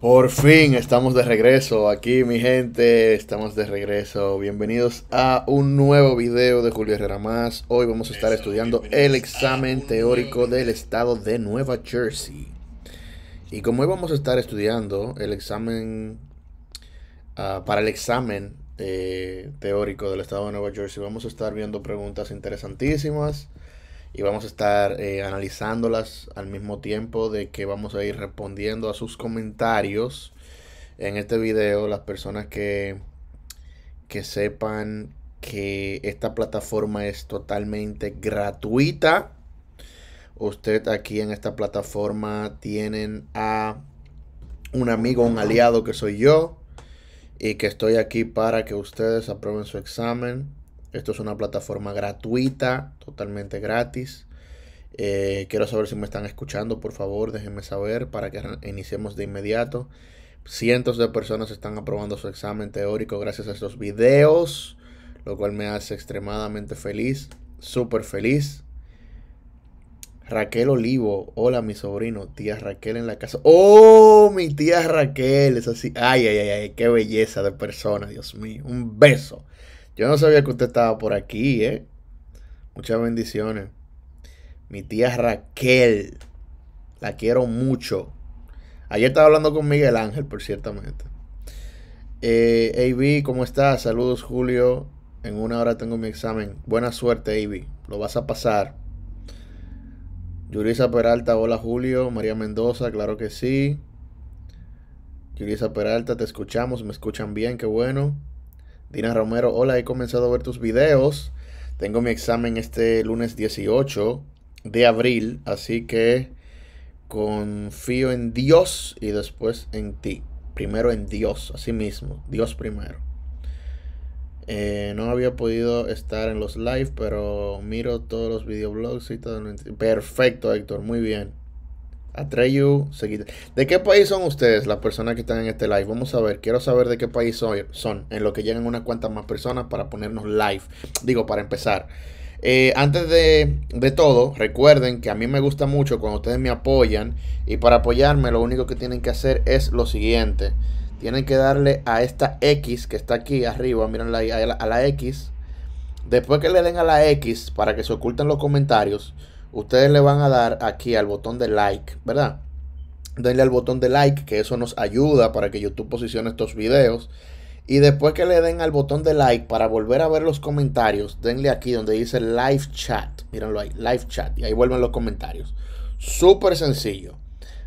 Por fin estamos de regreso aquí, mi gente. Estamos de regreso. Bienvenidos a un nuevo video de Julio Herrera Más. Hoy vamos a estar estudiando el examen teórico del estado de Nueva Jersey. Y como hoy vamos a estar estudiando el examen ah, para el examen eh, teórico del estado de Nueva Jersey, vamos a estar viendo preguntas interesantísimas y vamos a estar eh, analizándolas al mismo tiempo de que vamos a ir respondiendo a sus comentarios en este video. Las personas que, que sepan que esta plataforma es totalmente gratuita. Usted aquí en esta plataforma tienen a un amigo, un aliado que soy yo y que estoy aquí para que ustedes aprueben su examen esto es una plataforma gratuita, totalmente gratis. Eh, quiero saber si me están escuchando, por favor, déjenme saber para que iniciemos de inmediato. Cientos de personas están aprobando su examen teórico gracias a estos videos, lo cual me hace extremadamente feliz, súper feliz. Raquel Olivo, hola mi sobrino, tía Raquel en la casa. ¡Oh, mi tía Raquel! Es así. ¡Ay, ay, ay! ay ¡Qué belleza de persona, Dios mío! Un beso yo no sabía que usted estaba por aquí, ¿eh? Muchas bendiciones. Mi tía Raquel. La quiero mucho. Ayer estaba hablando con Miguel Ángel, por ciertamente. Eh, AB, ¿cómo estás? Saludos, Julio. En una hora tengo mi examen. Buena suerte, AB. Lo vas a pasar. Yurisa Peralta, hola Julio. María Mendoza, claro que sí. Yurisa Peralta, te escuchamos, me escuchan bien, qué bueno. Dina Romero, hola, he comenzado a ver tus videos. Tengo mi examen este lunes 18 de abril, así que confío en Dios y después en ti. Primero en Dios, así mismo, Dios primero. Eh, no había podido estar en los live, pero miro todos los videoblogs y todo. Perfecto, Héctor, muy bien. Atreyu seguir ¿De qué país son ustedes, las personas que están en este live? Vamos a ver, quiero saber de qué país son, son en lo que llegan unas cuantas más personas para ponernos live. Digo, para empezar. Eh, antes de, de, todo, recuerden que a mí me gusta mucho cuando ustedes me apoyan. Y para apoyarme, lo único que tienen que hacer es lo siguiente: tienen que darle a esta X que está aquí arriba, miren la, a la X. Después que le den a la X para que se oculten los comentarios ustedes le van a dar aquí al botón de like, ¿verdad? Denle al botón de like, que eso nos ayuda para que YouTube posicione estos videos. Y después que le den al botón de like para volver a ver los comentarios, denle aquí donde dice live chat. Mírenlo ahí, live chat. Y ahí vuelven los comentarios. Súper sencillo.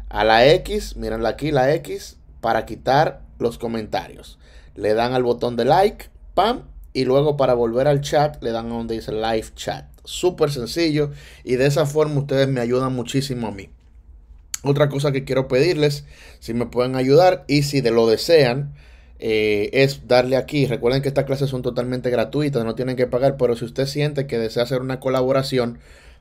A la X, mírenlo aquí, la X, para quitar los comentarios. Le dan al botón de like, pam, y luego para volver al chat le dan donde dice live chat súper sencillo y de esa forma ustedes me ayudan muchísimo a mí. Otra cosa que quiero pedirles, si me pueden ayudar y si de lo desean, eh, es darle aquí. Recuerden que estas clases son totalmente gratuitas, no tienen que pagar, pero si usted siente que desea hacer una colaboración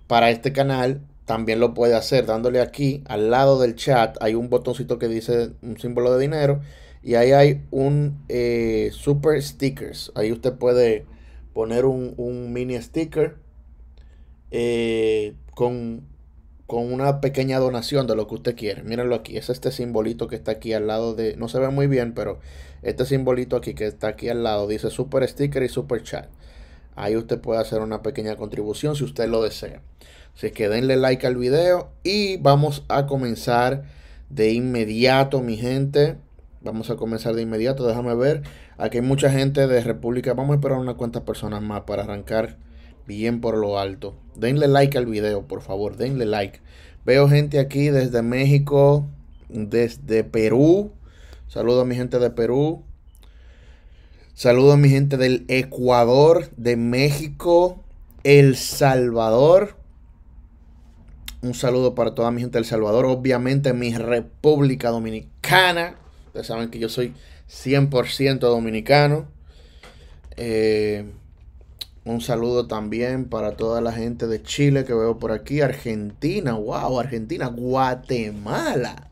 para este canal, también lo puede hacer dándole aquí al lado del chat. Hay un botoncito que dice un símbolo de dinero y ahí hay un eh, super stickers. Ahí usted puede poner un, un mini sticker eh, con, una pequeña donación de lo que usted quiere. Mírenlo aquí, es este simbolito que está aquí al lado de, no se ve muy bien, pero este simbolito aquí que está aquí al lado dice super sticker y super chat. Ahí usted puede hacer una pequeña contribución si usted lo desea. Así que denle like al video y vamos a comenzar de inmediato, mi gente. Vamos a comenzar de inmediato. Déjame ver. Aquí hay mucha gente de República. Vamos a esperar unas cuantas personas más para arrancar bien por lo alto. Denle like al video, por favor, denle like. Veo gente aquí desde México, desde Perú. Saludo a mi gente de Perú. Saludo a mi gente del Ecuador, de México, El Salvador. Un saludo para toda mi gente del Salvador. Obviamente mi República Dominicana. Ustedes saben que yo soy 100% dominicano. Eh, un saludo también para toda la gente de Chile que veo por aquí, Argentina, wow, Argentina, Guatemala.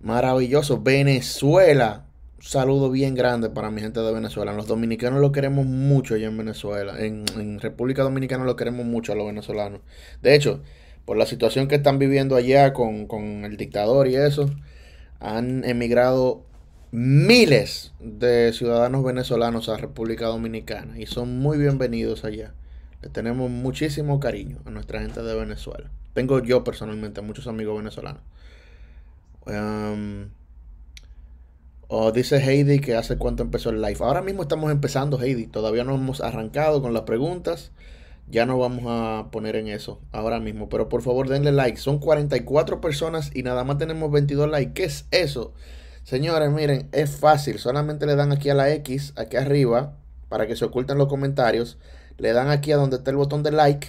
Maravilloso, Venezuela. Un saludo bien grande para mi gente de Venezuela. Los dominicanos lo queremos mucho allá en Venezuela. En, República Dominicana lo queremos mucho a los venezolanos. De hecho, por la situación que están viviendo allá con, con el dictador y eso, han emigrado miles de ciudadanos venezolanos a República Dominicana y son muy bienvenidos allá. Le tenemos muchísimo cariño a nuestra gente de Venezuela. Tengo yo personalmente muchos amigos venezolanos. Em, dice Heidi que hace cuánto empezó el live. Ahora mismo estamos empezando, Heidi. Todavía no hemos arrancado con las preguntas. Ya no vamos a poner en eso ahora mismo. Pero por favor denle like. Son 44 personas y nada más tenemos 22 likes. ¿Qué es eso? Señores, miren, es fácil. Solamente le dan aquí a la X, aquí arriba, para que se oculten los comentarios. Le dan aquí a donde está el botón de like.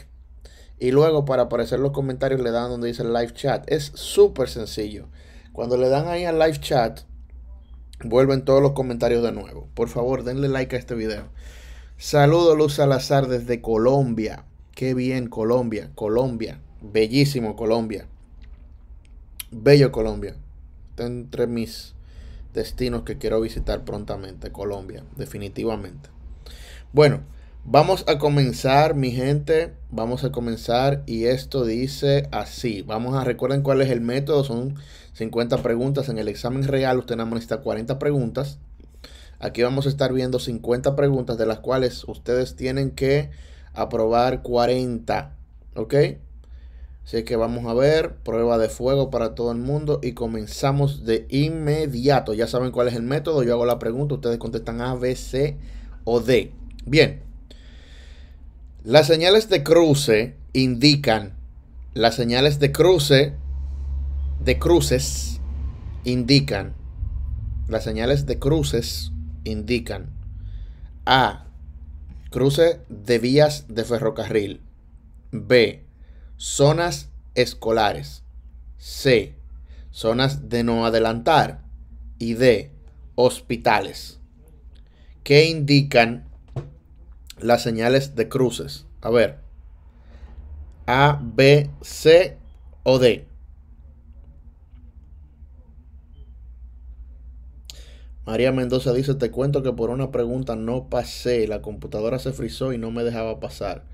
Y luego para aparecer los comentarios le dan donde dice live chat. Es súper sencillo. Cuando le dan ahí al live chat, vuelven todos los comentarios de nuevo. Por favor, denle like a este video. Saludo Luz Salazar desde Colombia. Qué bien, Colombia, Colombia. Bellísimo Colombia. Bello Colombia. Entre mis destinos que quiero visitar prontamente, Colombia, definitivamente. Bueno, vamos a comenzar, mi gente, vamos a comenzar y esto dice así. Vamos a recuerden cuál es el método, son 50 preguntas en el examen real, ustedes nada 40 preguntas. Aquí vamos a estar viendo 50 preguntas de las cuales ustedes tienen que aprobar 40, ¿ok? Así que vamos a ver, prueba de fuego para todo el mundo y comenzamos de inmediato. Ya saben cuál es el método, yo hago la pregunta, ustedes contestan A, B, C o D. Bien, las señales de cruce indican, las señales de cruce, de cruces, indican, las señales de cruces indican A, cruce de vías de ferrocarril, B, Zonas escolares. C. Zonas de no adelantar. Y D. Hospitales. ¿Qué indican las señales de cruces? A ver. A, B, C o D. María Mendoza dice, te cuento que por una pregunta no pasé, la computadora se frizó y no me dejaba pasar.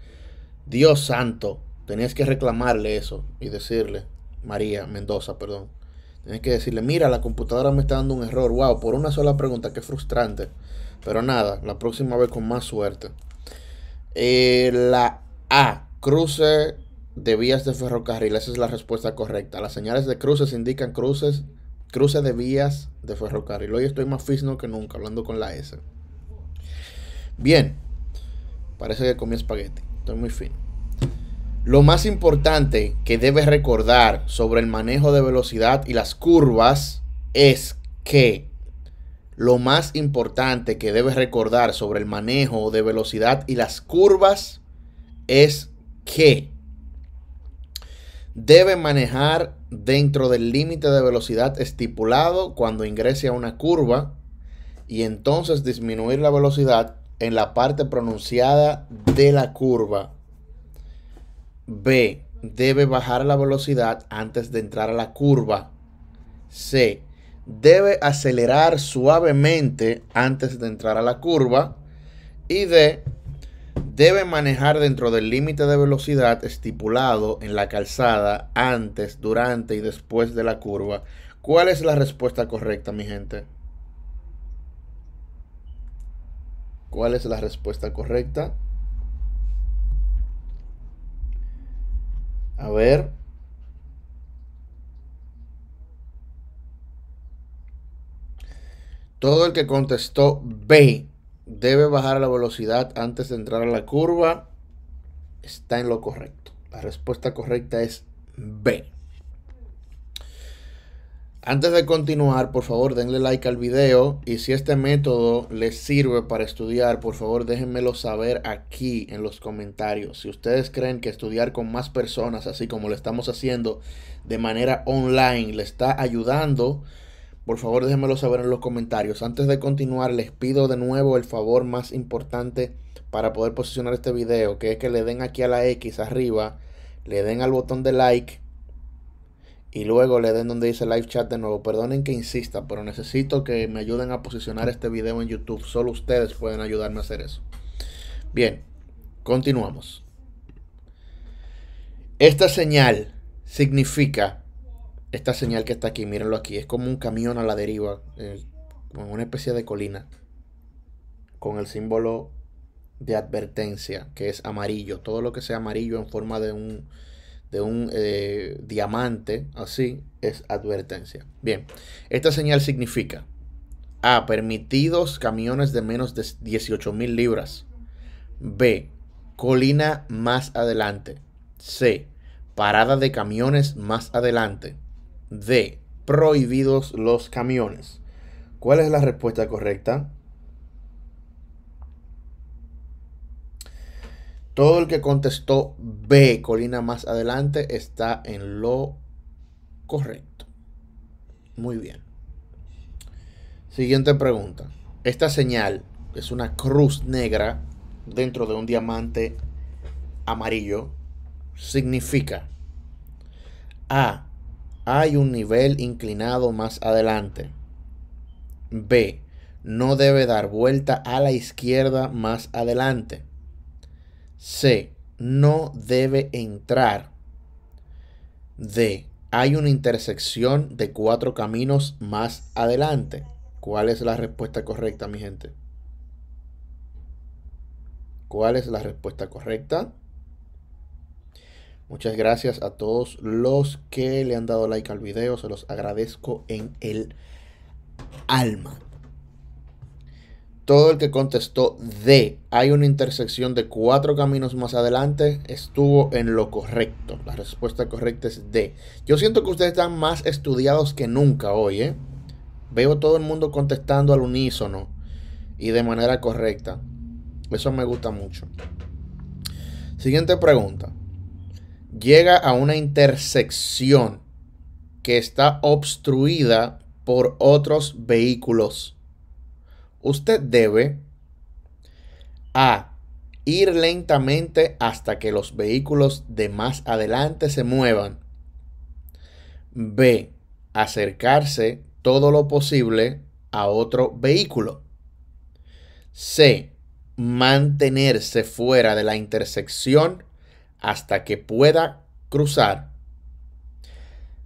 Dios santo, tenías que reclamarle eso y decirle, María Mendoza, perdón, tenías que decirle, mira, la computadora me está dando un error, wow, por una sola pregunta, qué frustrante. Pero nada, la próxima vez con más suerte. Eh, la A, cruce de vías de ferrocarril, esa es la respuesta correcta. Las señales de cruces indican cruces, cruce de vías de ferrocarril. Hoy estoy más fisno que nunca, hablando con la S. Bien, parece que comí espagueti, estoy muy fino. Lo más importante que debes recordar sobre el manejo de velocidad y las curvas es que lo más importante que debes recordar sobre el manejo de velocidad y las curvas es que debe manejar dentro del límite de velocidad estipulado cuando ingrese a una curva y entonces disminuir la velocidad en la parte pronunciada de la curva B. Debe bajar la velocidad antes de entrar a la curva. C. Debe acelerar suavemente antes de entrar a la curva. Y D. Debe manejar dentro del límite de velocidad estipulado en la calzada antes, durante y después de la curva. ¿Cuál es la respuesta correcta, mi gente? ¿Cuál es la respuesta correcta? A ver. Todo el que contestó B debe bajar la velocidad antes de entrar a la curva está en lo correcto. La respuesta correcta es B. Antes de continuar, por favor denle like al video y si este método les sirve para estudiar, por favor déjenmelo saber aquí en los comentarios. Si ustedes creen que estudiar con más personas, así como lo estamos haciendo de manera online, le está ayudando, por favor déjenmelo saber en los comentarios. Antes de continuar, les pido de nuevo el favor más importante para poder posicionar este video, que es que le den aquí a la X arriba, le den al botón de like y luego le den donde dice live chat de nuevo. Perdonen que insista, pero necesito que me ayuden a posicionar este video en YouTube. Solo ustedes pueden ayudarme a hacer eso. Bien, continuamos. Esta señal significa, esta señal que está aquí, mírenlo aquí, es como un camión a la deriva, eh, con una especie de colina, con el símbolo de advertencia, que es amarillo. Todo lo que sea amarillo en forma de un, de un eh, diamante, así, es advertencia. Bien, esta señal significa A. Permitidos camiones de menos de 18 mil libras. B. Colina más adelante. C. Parada de camiones más adelante. D. Prohibidos los camiones. ¿Cuál es la respuesta correcta? Todo el que contestó B, Colina más adelante, está en lo correcto. Muy bien. Siguiente pregunta. Esta señal es una cruz negra dentro de un diamante amarillo. Significa A. Hay un nivel inclinado más adelante. B. No debe dar vuelta a la izquierda más adelante. C. No debe entrar. D. Hay una intersección de cuatro caminos más adelante. ¿Cuál es la respuesta correcta, mi gente? ¿Cuál es la respuesta correcta? Muchas gracias a todos los que le han dado like al video. Se los agradezco en el alma todo el que contestó D, hay una intersección de cuatro caminos más adelante, estuvo en lo correcto. La respuesta correcta es D. Yo siento que ustedes están más estudiados que nunca hoy, ¿eh? Veo todo el mundo contestando al unísono y de manera correcta. Eso me gusta mucho. Siguiente pregunta. Llega a una intersección que está obstruida por otros vehículos Usted debe a ir lentamente hasta que los vehículos de más adelante se muevan. B. Acercarse todo lo posible a otro vehículo. C. Mantenerse fuera de la intersección hasta que pueda cruzar.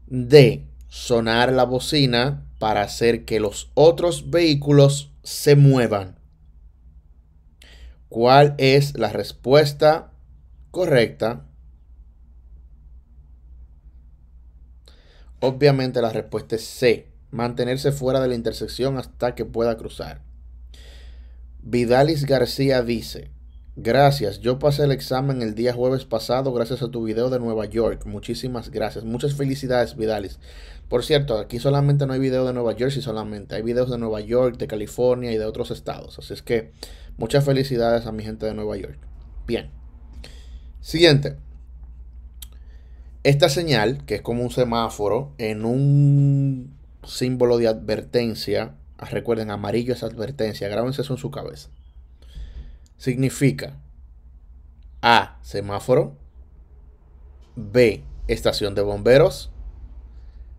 D. Sonar la bocina para hacer que los otros vehículos se muevan. ¿Cuál es la respuesta correcta? Obviamente la respuesta es C, mantenerse fuera de la intersección hasta que pueda cruzar. Vidalis García dice, gracias, yo pasé el examen el día jueves pasado gracias a tu video de Nueva York, muchísimas gracias, muchas felicidades Vidalis, por cierto, aquí solamente no hay video de Nueva Jersey, solamente hay videos de Nueva York, de California y de otros estados. Así es que muchas felicidades a mi gente de Nueva York. Bien. Siguiente. Esta señal, que es como un semáforo, en un símbolo de advertencia, ah, recuerden, amarillo es advertencia, grábense eso en su cabeza, significa A, semáforo, B, estación de bomberos,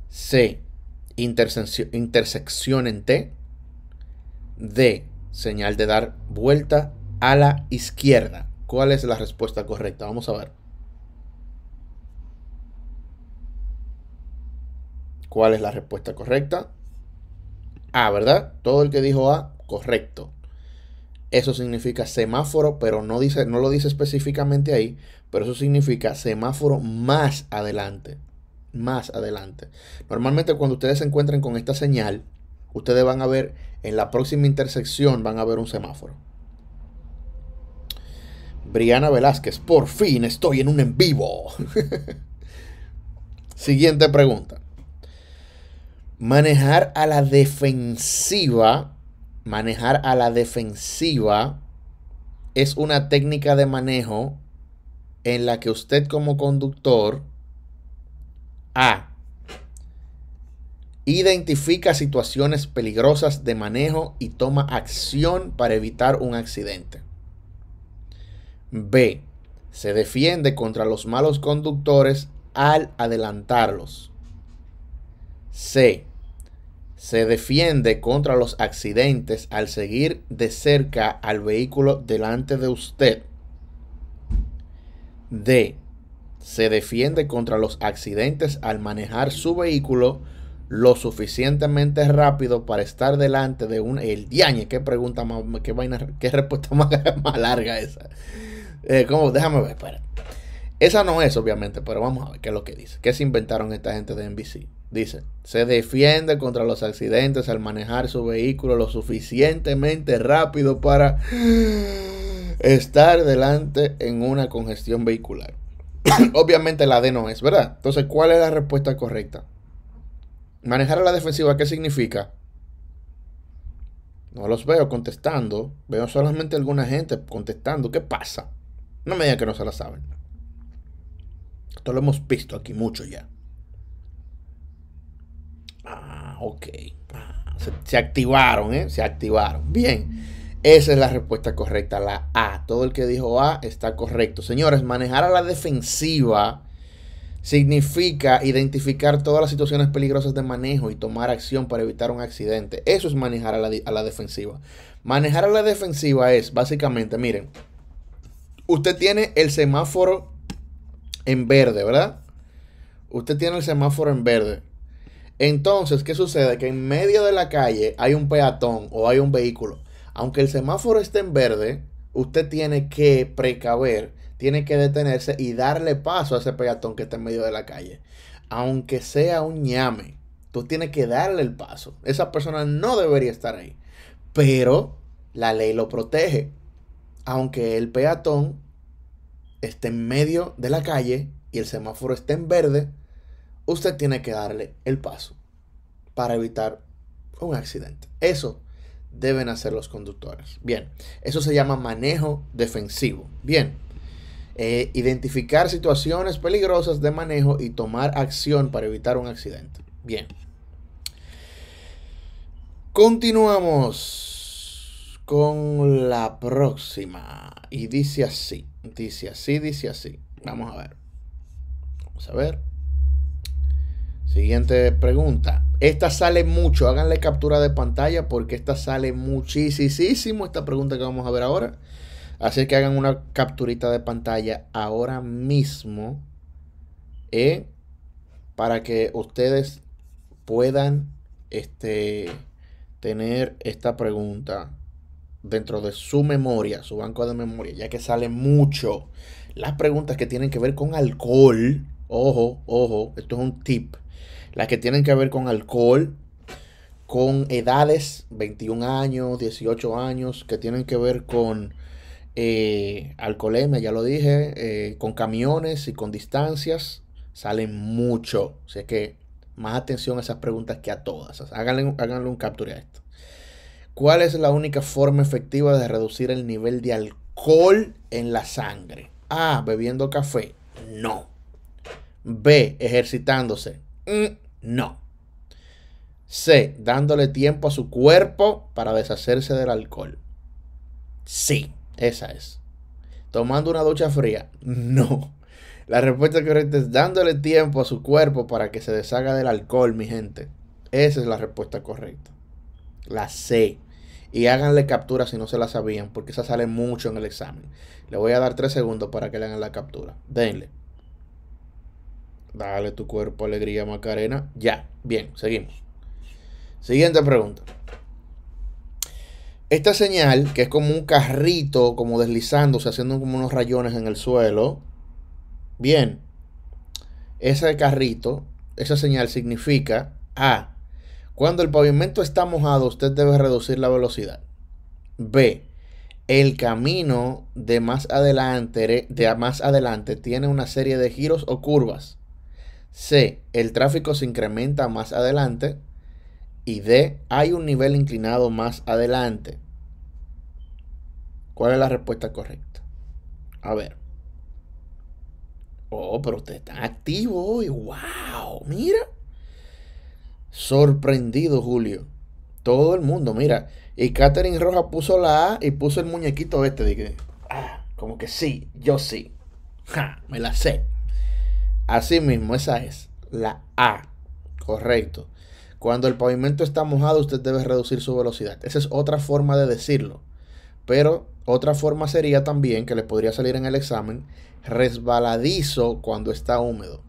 C. Intersección, en T. D. Señal de dar vuelta a la izquierda. ¿Cuál es la respuesta correcta? Vamos a ver. ¿Cuál es la respuesta correcta? A, ¿verdad? Todo el que dijo A, correcto. Eso significa semáforo, pero no, dice, no lo dice específicamente ahí, pero eso significa semáforo más adelante más adelante. Normalmente cuando ustedes se encuentren con esta señal, ustedes van a ver en la próxima intersección, van a ver un semáforo. Briana Velázquez, por fin estoy en un en vivo. Siguiente pregunta. Manejar a la defensiva, manejar a la defensiva es una técnica de manejo en la que usted como conductor a. Identifica situaciones peligrosas de manejo y toma acción para evitar un accidente. B. Se defiende contra los malos conductores al adelantarlos. C. Se defiende contra los accidentes al seguir de cerca al vehículo delante de usted. D se defiende contra los accidentes al manejar su vehículo lo suficientemente rápido para estar delante de un el diañe qué pregunta más qué vaina qué respuesta más, más larga esa eh, ¿cómo? déjame ver espera esa no es obviamente pero vamos a ver qué es lo que dice qué se inventaron esta gente de NBC dice se defiende contra los accidentes al manejar su vehículo lo suficientemente rápido para estar delante en una congestión vehicular obviamente la D no es, ¿verdad? Entonces, ¿cuál es la respuesta correcta? Manejar a la defensiva, ¿qué significa? No los veo contestando. Veo solamente alguna gente contestando. ¿Qué pasa? No me digan que no se la saben. Esto lo hemos visto aquí mucho ya. Ah, ok. Ah, se, se activaron, ¿eh? Se activaron. Bien. Esa es la respuesta correcta, la A. Todo el que dijo A está correcto. Señores, manejar a la defensiva significa identificar todas las situaciones peligrosas de manejo y tomar acción para evitar un accidente. Eso es manejar a la, a la defensiva. Manejar a la defensiva es básicamente, miren, usted tiene el semáforo en verde, ¿verdad? Usted tiene el semáforo en verde. Entonces, ¿qué sucede? Que en medio de la calle hay un peatón o hay un vehículo aunque el semáforo esté en verde, usted tiene que precaver, tiene que detenerse y darle paso a ese peatón que está en medio de la calle. Aunque sea un ñame, tú tienes que darle el paso. Esa persona no debería estar ahí. Pero la ley lo protege. Aunque el peatón esté en medio de la calle y el semáforo esté en verde, usted tiene que darle el paso para evitar un accidente. Eso deben hacer los conductores. Bien, eso se llama manejo defensivo. Bien, eh, identificar situaciones peligrosas de manejo y tomar acción para evitar un accidente. Bien. Continuamos con la próxima. Y dice así, dice así, dice así. Vamos a ver. Vamos a ver. Siguiente pregunta. Esta sale mucho. Háganle captura de pantalla porque esta sale muchísimo. Esta pregunta que vamos a ver ahora. Así que hagan una capturita de pantalla ahora mismo. ¿eh? Para que ustedes puedan este, tener esta pregunta dentro de su memoria, su banco de memoria, ya que sale mucho. Las preguntas que tienen que ver con alcohol. Ojo, ojo, esto es un tip las que tienen que ver con alcohol, con edades, 21 años, 18 años, que tienen que ver con eh, alcoholemia, ya lo dije, eh, con camiones y con distancias, salen mucho. O sea que más atención a esas preguntas que a todas. Háganle, un capture a esto. ¿Cuál es la única forma efectiva de reducir el nivel de alcohol en la sangre? A. Bebiendo café. No. B. Ejercitándose. Mm. No. C. Dándole tiempo a su cuerpo para deshacerse del alcohol. Sí, esa es. Tomando una ducha fría. No. La respuesta correcta es dándole tiempo a su cuerpo para que se deshaga del alcohol, mi gente. Esa es la respuesta correcta. La C. Y háganle captura si no se la sabían, porque esa sale mucho en el examen. Le voy a dar tres segundos para que le hagan la captura. Denle. Dale tu cuerpo alegría, Macarena. Ya, bien, seguimos. Siguiente pregunta. Esta señal, que es como un carrito, como deslizándose, haciendo como unos rayones en el suelo. Bien, ese carrito, esa señal significa A. Cuando el pavimento está mojado, usted debe reducir la velocidad. B. El camino de más adelante, de más adelante tiene una serie de giros o curvas. C. El tráfico se incrementa más adelante. Y D. Hay un nivel inclinado más adelante. ¿Cuál es la respuesta correcta? A ver. Oh, pero usted está activo hoy. ¡Wow! Mira. Sorprendido, Julio. Todo el mundo, mira. Y Catherine Roja puso la A y puso el muñequito este. Ah, como que sí, yo sí. me la sé así mismo esa es la A. Correcto. Cuando el pavimento está mojado, usted debe reducir su velocidad. Esa es otra forma de decirlo. Pero otra forma sería también que le podría salir en el examen resbaladizo cuando está húmedo.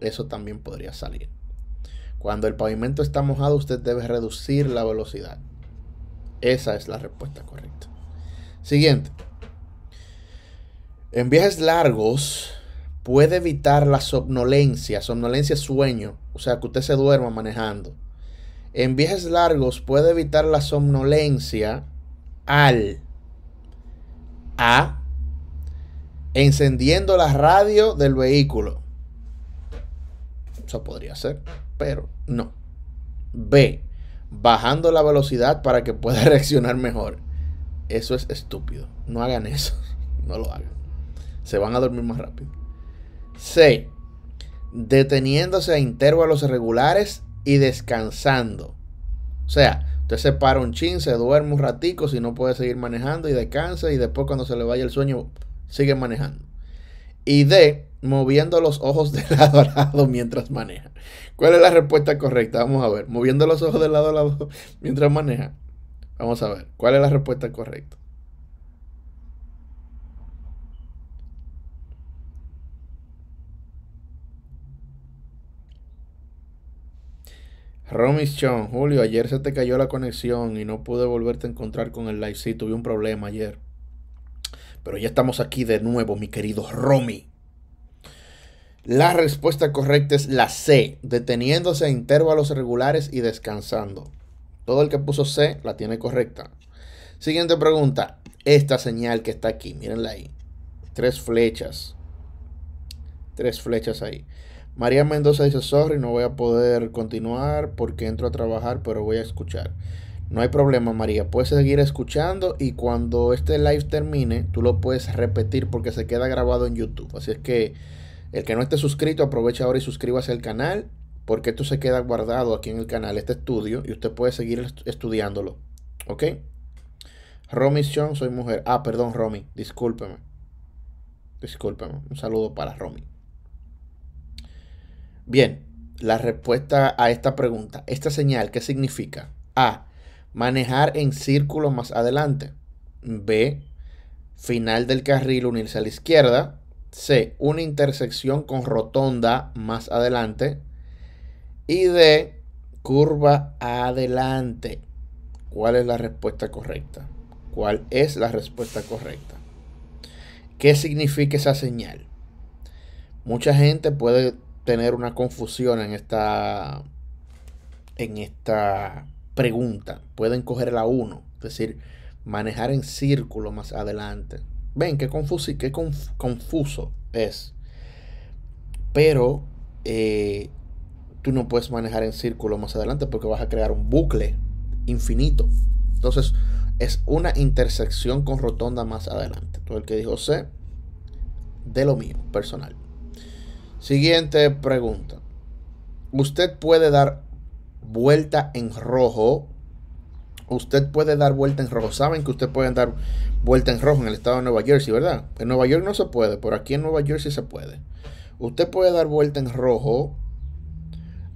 Eso también podría salir. Cuando el pavimento está mojado, usted debe reducir la velocidad. Esa es la respuesta correcta. Siguiente. En viajes largos, puede evitar la somnolencia. Somnolencia es sueño, o sea, que usted se duerma manejando. En viajes largos puede evitar la somnolencia al a encendiendo la radio del vehículo. Eso podría ser, pero no. B. Bajando la velocidad para que pueda reaccionar mejor. Eso es estúpido. No hagan eso. No lo hagan. Se van a dormir más rápido. C. Deteniéndose a intervalos regulares y descansando. O sea, usted se para un chin, se duerme un ratico si no puede seguir manejando y descansa y después cuando se le vaya el sueño sigue manejando. Y D, moviendo los ojos de lado a lado mientras maneja. ¿Cuál es la respuesta correcta? Vamos a ver. Moviendo los ojos de lado a lado mientras maneja. Vamos a ver. ¿Cuál es la respuesta correcta? Romy Chon, Julio, ayer se te cayó la conexión y no pude volverte a encontrar con el live. Sí, tuve un problema ayer. Pero ya estamos aquí de nuevo, mi querido Romy. La respuesta correcta es la C, deteniéndose a intervalos regulares y descansando. Todo el que puso C la tiene correcta. Siguiente pregunta. Esta señal que está aquí, mírenla ahí. Tres flechas. Tres flechas ahí. María Mendoza dice, sorry, no voy a poder continuar porque entro a trabajar, pero voy a escuchar. No hay problema, María. Puedes seguir escuchando y cuando este live termine, tú lo puedes repetir porque se queda grabado en YouTube. Así es que el que no esté suscrito, aprovecha ahora y suscríbase al canal porque esto se queda guardado aquí en el canal, este estudio, y usted puede seguir estudiándolo. ¿Ok? Romy soy mujer. Ah, perdón, Romy. Discúlpeme. Discúlpeme. Un saludo para Romy. Bien, la respuesta a esta pregunta, esta señal, ¿qué significa? A, manejar en círculo más adelante. B, final del carril unirse a la izquierda. C, una intersección con rotonda más adelante. Y D, curva adelante. ¿Cuál es la respuesta correcta? ¿Cuál es la respuesta correcta? ¿Qué significa esa señal? Mucha gente puede tener una confusión en esta, en esta pregunta. Pueden coger la 1, es decir, manejar en círculo más adelante. Ven, qué, confuso, qué confuso es. Pero eh, tú no puedes manejar en círculo más adelante porque vas a crear un bucle infinito. Entonces, es una intersección con rotonda más adelante. Todo el que dijo C, de lo mismo, personal. Siguiente pregunta. Usted puede dar vuelta en rojo. Usted puede dar vuelta en rojo. Saben que usted puede dar vuelta en rojo en el estado de Nueva Jersey, ¿verdad? En Nueva York no se puede, pero aquí en Nueva Jersey se puede. Usted puede dar vuelta en rojo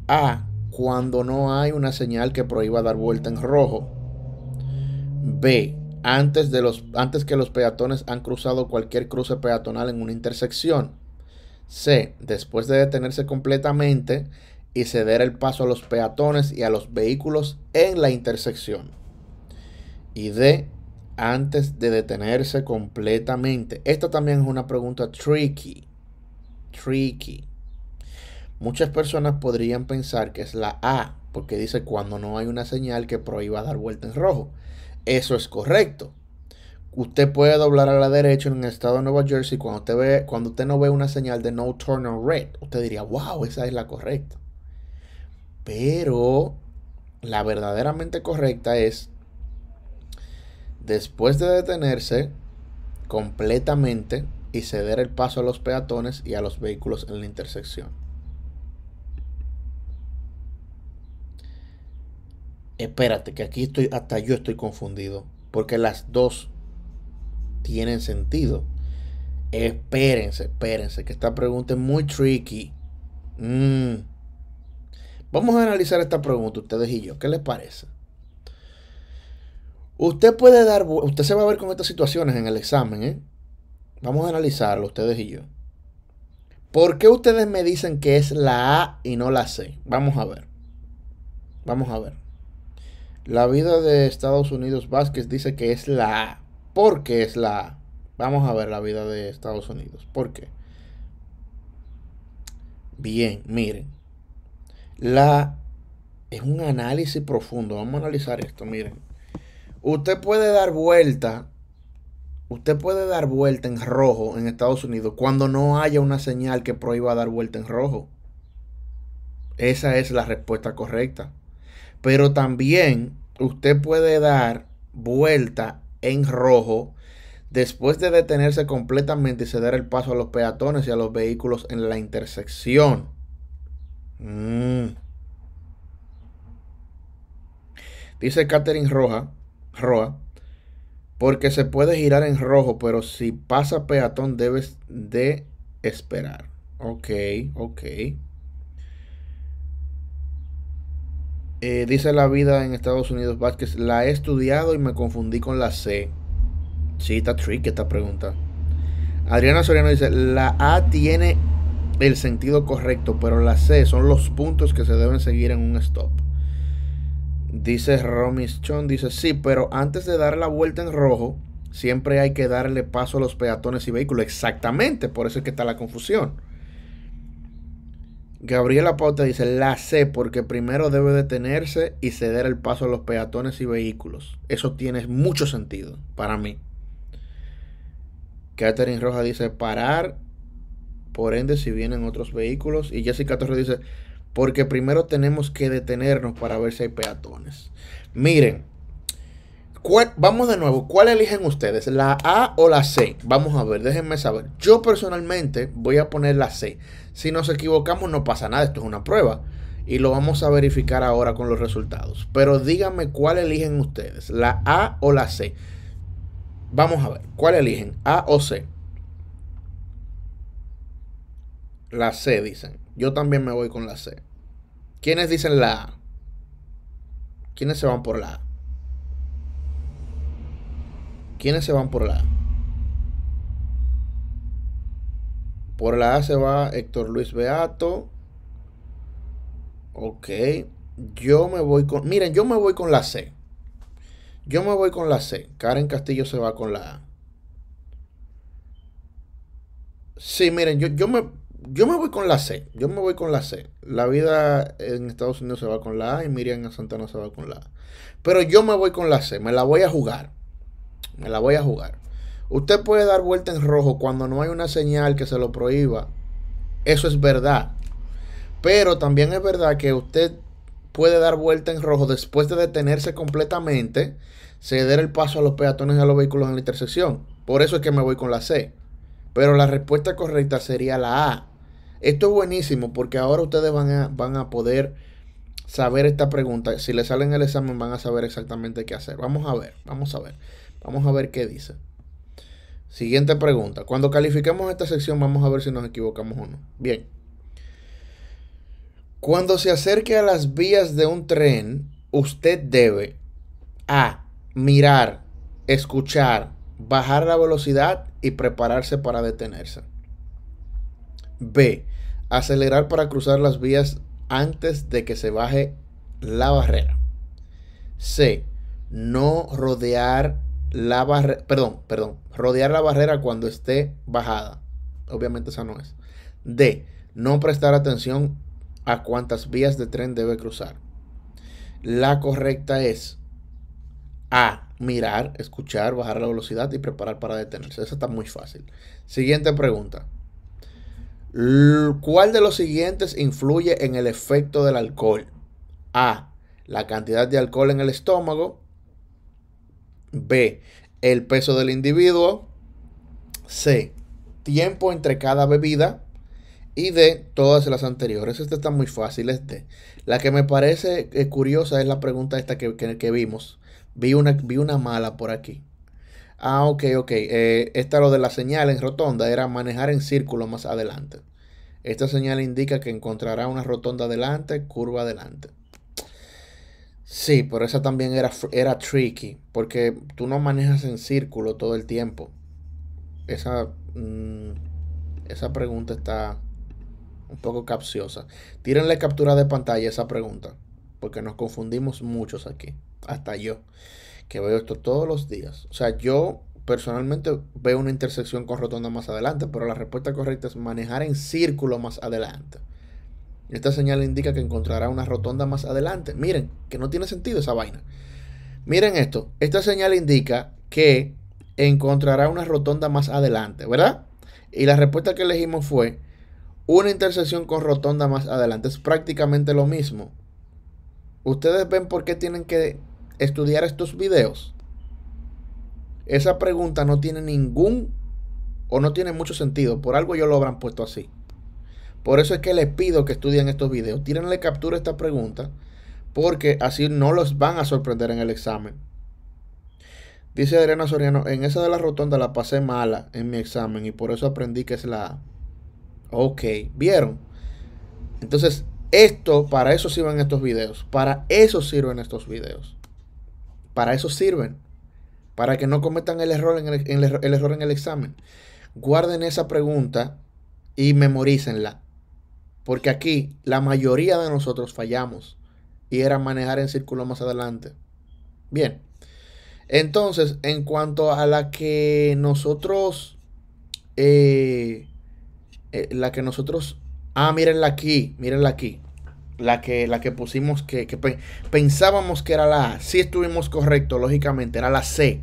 A cuando no hay una señal que prohíba dar vuelta en rojo. B antes, de los, antes que los peatones han cruzado cualquier cruce peatonal en una intersección. C. Después de detenerse completamente y ceder el paso a los peatones y a los vehículos en la intersección. Y D. Antes de detenerse completamente. Esta también es una pregunta tricky. Tricky. Muchas personas podrían pensar que es la A, porque dice cuando no hay una señal que prohíba dar vuelta en rojo. Eso es correcto usted puede doblar a la derecha en el estado de Nueva Jersey. Cuando usted, ve, cuando usted no ve una señal de no turn on red, usted diría, wow, esa es la correcta. Pero la verdaderamente correcta es, después de detenerse completamente y ceder el paso a los peatones y a los vehículos en la intersección. Espérate, que aquí estoy, hasta yo estoy confundido, porque las dos tienen sentido. Espérense, espérense, que esta pregunta es muy tricky. Mm. Vamos a analizar esta pregunta, ustedes y yo. ¿Qué les parece? Usted puede dar, usted se va a ver con estas situaciones en el examen, ¿eh? Vamos a analizarlo, ustedes y yo. ¿Por qué ustedes me dicen que es la A y no la C? Vamos a ver. Vamos a ver. La vida de Estados Unidos Vázquez dice que es la A porque es la... Vamos a ver la vida de Estados Unidos. ¿Por qué? Bien, miren. La... Es un análisis profundo. Vamos a analizar esto, miren. Usted puede dar vuelta. Usted puede dar vuelta en rojo en Estados Unidos cuando no haya una señal que prohíba dar vuelta en rojo. Esa es la respuesta correcta. Pero también usted puede dar vuelta en rojo después de detenerse completamente y ceder el paso a los peatones y a los vehículos en la intersección. Mm. Dice Catherine Roja, Roa, porque se puede girar en rojo, pero si pasa peatón debes de esperar. Ok, ok. Eh, dice la vida en Estados Unidos Vázquez, la he estudiado y me confundí con la C. Sí, está tricky esta pregunta. Adriana Soriano dice, la A tiene el sentido correcto, pero la C son los puntos que se deben seguir en un stop. Dice Romis Chon, dice, sí, pero antes de dar la vuelta en rojo, siempre hay que darle paso a los peatones y vehículos. Exactamente, por eso es que está la confusión. Gabriela Pauta dice, la sé, porque primero debe detenerse y ceder el paso a los peatones y vehículos. Eso tiene mucho sentido para mí. Catherine Roja dice, parar, por ende si vienen otros vehículos. Y Jessica Torres dice, porque primero tenemos que detenernos para ver si hay peatones. Miren, vamos de nuevo, ¿cuál eligen ustedes? ¿La A o la C? Vamos a ver, déjenme saber. Yo personalmente voy a poner la C. Si nos equivocamos no pasa nada, esto es una prueba. Y lo vamos a verificar ahora con los resultados. Pero díganme cuál eligen ustedes, la A o la C. Vamos a ver, ¿cuál eligen? ¿A o C? La C dicen. Yo también me voy con la C. ¿Quiénes dicen la A? ¿Quiénes se van por la A? ¿Quiénes se van por la A? Por la A se va Héctor Luis Beato. Ok. Yo me voy con. Miren, yo me voy con la C. Yo me voy con la C. Karen Castillo se va con la A. Sí, miren, yo, yo, me, yo me voy con la C. Yo me voy con la C. La vida en Estados Unidos se va con la A y Miriam Santana se va con la A. Pero yo me voy con la C. Me la voy a jugar. Me la voy a jugar. Usted puede dar vuelta en rojo cuando no hay una señal que se lo prohíba. Eso es verdad. Pero también es verdad que usted puede dar vuelta en rojo después de detenerse completamente, ceder el paso a los peatones y a los vehículos en la intersección. Por eso es que me voy con la C. Pero la respuesta correcta sería la A. Esto es buenísimo porque ahora ustedes van a, van a poder saber esta pregunta. Si le salen el examen van a saber exactamente qué hacer. Vamos a ver, vamos a ver. Vamos a ver qué dice. Siguiente pregunta. Cuando califiquemos esta sección vamos a ver si nos equivocamos o no. Bien. Cuando se acerque a las vías de un tren, usted debe A. Mirar, escuchar, bajar la velocidad y prepararse para detenerse. B. Acelerar para cruzar las vías antes de que se baje la barrera. C. No rodear la barrera, perdón, perdón, rodear la barrera cuando esté bajada. Obviamente esa no es. D, no prestar atención a cuántas vías de tren debe cruzar. La correcta es A, mirar, escuchar, bajar la velocidad y preparar para detenerse. Esa está muy fácil. Siguiente pregunta. ¿Cuál de los siguientes influye en el efecto del alcohol? A, la cantidad de alcohol en el estómago. B. El peso del individuo. C. Tiempo entre cada bebida. Y D. Todas las anteriores. Esta está muy fácil. Este. La que me parece eh, curiosa es la pregunta esta que, vimos. Vi una, vi una mala por aquí. Ah, ok, ok. Eh, esta lo de la señal en rotonda era manejar en círculo más adelante. Esta señal indica que encontrará una rotonda adelante, curva adelante. Sí, pero esa también era, era tricky, porque tú no manejas en círculo todo el tiempo. Esa, mm, esa pregunta está un poco capciosa. Tírenle captura de pantalla esa pregunta, porque nos confundimos muchos aquí, hasta yo, que veo esto todos los días. O sea, yo personalmente veo una intersección con rotonda más adelante, pero la respuesta correcta es manejar en círculo más adelante. Esta señal indica que encontrará una rotonda más adelante. Miren, que no tiene sentido esa vaina. Miren esto. Esta señal indica que encontrará una rotonda más adelante, ¿verdad? Y la respuesta que elegimos fue una intersección con rotonda más adelante. Es prácticamente lo mismo. Ustedes ven por qué tienen que estudiar estos videos. Esa pregunta no tiene ningún o no tiene mucho sentido. Por algo yo lo habrán puesto así. Por eso es que les pido que estudien estos videos. Tírenle captura a esta pregunta porque así no los van a sorprender en el examen. Dice Adriana Soriano, en esa de la rotonda la pasé mala en mi examen y por eso aprendí que es la A. Ok, ¿vieron? Entonces, esto, para eso sirven estos videos. Para eso sirven estos videos. Para eso sirven. Para que no cometan el error en el, error en el examen. Guarden esa pregunta y memorícenla. Porque aquí la mayoría de nosotros fallamos y era manejar en círculo más adelante. Bien. Entonces, en cuanto a la que nosotros, eh, eh, la que nosotros, ah, mírenla aquí, mírenla aquí, la que, la que pusimos que, pensábamos que era la A, si estuvimos correcto lógicamente, era la C.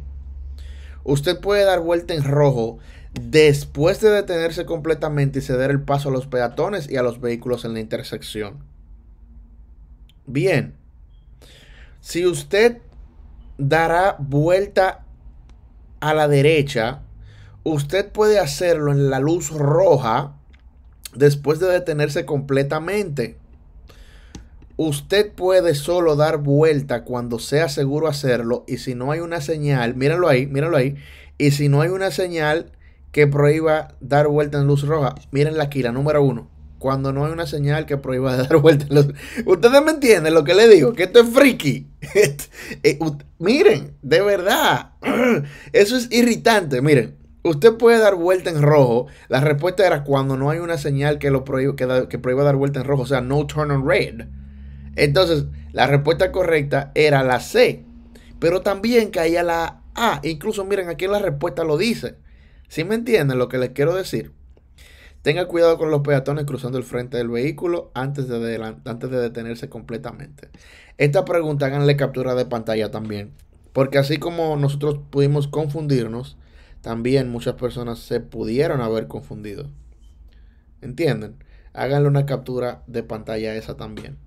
Usted puede dar vuelta en rojo después de detenerse completamente y ceder el paso a los peatones y a los vehículos en la intersección. Bien, si usted dará vuelta a la derecha, usted puede hacerlo en la luz roja después de detenerse completamente. Usted puede solo dar vuelta cuando sea seguro hacerlo y si no hay una señal, míralo ahí, míralo ahí, y si no hay una señal que prohíba dar vuelta en luz roja. Miren la número uno. Cuando no hay una señal que prohíba dar vuelta en luz Ustedes me entienden lo que les digo, que esto es friki. Este, eh, miren, de verdad. Eso es irritante, miren. Usted puede dar vuelta en rojo. La respuesta era cuando no hay una señal que, lo prohíba, que, que prohíba dar vuelta en rojo. O sea, no turn on red. Entonces, la respuesta correcta era la C. Pero también caía la A. Incluso, miren, aquí la respuesta lo dice. Si me entienden lo que les quiero decir? Tenga cuidado con los peatones cruzando el frente del vehículo antes de, antes de detenerse completamente. Esta pregunta háganle captura de pantalla también. Porque así como nosotros pudimos confundirnos, también muchas personas se pudieron haber confundido. ¿Entienden? Háganle una captura de pantalla esa también.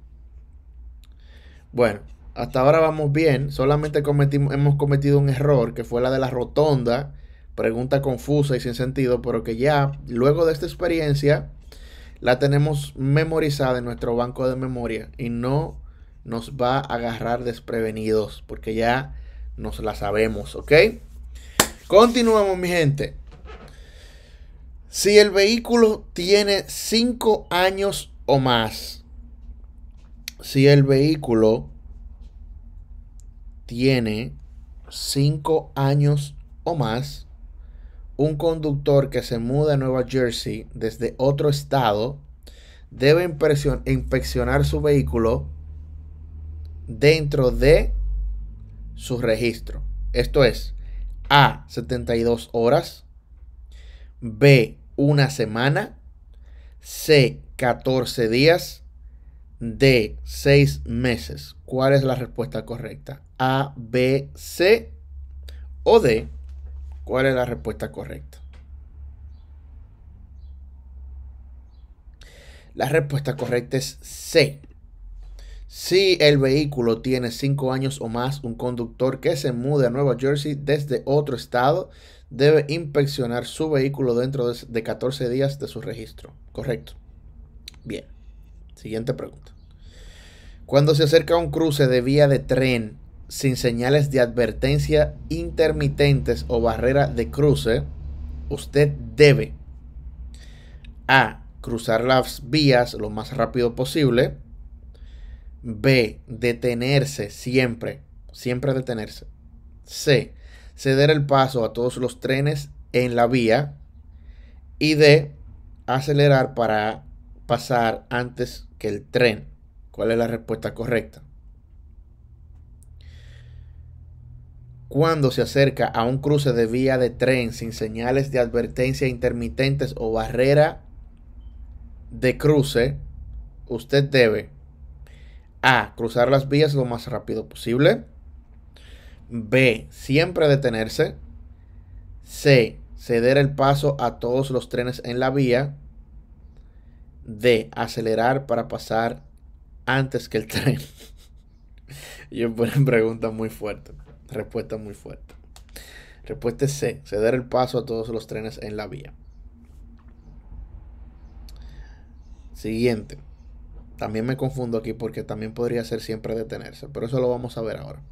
Bueno, hasta ahora vamos bien. Solamente hemos cometido un error que fue la de la rotonda pregunta confusa y sin sentido, pero que ya luego de esta experiencia la tenemos memorizada en nuestro banco de memoria y no nos va a agarrar desprevenidos porque ya nos la sabemos, ¿ok? Continuamos, mi gente. Si el vehículo tiene 5 años o más, si el vehículo tiene 5 años o más, un conductor que se muda a Nueva Jersey desde otro estado debe inspeccionar su vehículo dentro de su registro. Esto es A, 72 horas, B, una semana, C, 14 días, D, 6 meses. ¿Cuál es la respuesta correcta? A, B, C o D. ¿Cuál es la respuesta correcta? La respuesta correcta es C. Si el vehículo tiene 5 años o más, un conductor que se mude a Nueva Jersey desde otro estado debe inspeccionar su vehículo dentro de 14 días de su registro. Correcto. Bien. Siguiente pregunta. Cuando se acerca a un cruce de vía de tren sin señales de advertencia intermitentes o barrera de cruce, usted debe A. Cruzar las vías lo más rápido posible. B. Detenerse siempre. Siempre detenerse. C. Ceder el paso a todos los trenes en la vía. Y D. Acelerar para pasar antes que el tren. ¿Cuál es la respuesta correcta? cuando se acerca a un cruce de vía de tren sin señales de advertencia intermitentes o barrera de cruce, usted debe A. Cruzar las vías lo más rápido posible. B. Siempre detenerse. C. Ceder el paso a todos los trenes en la vía. D. Acelerar para pasar antes que el tren. Yo ponen preguntas muy fuertes. Respuesta muy fuerte. Respuesta es C. Ceder el paso a todos los trenes en la vía. Siguiente. También me confundo aquí porque también podría ser siempre detenerse, pero eso lo vamos a ver ahora.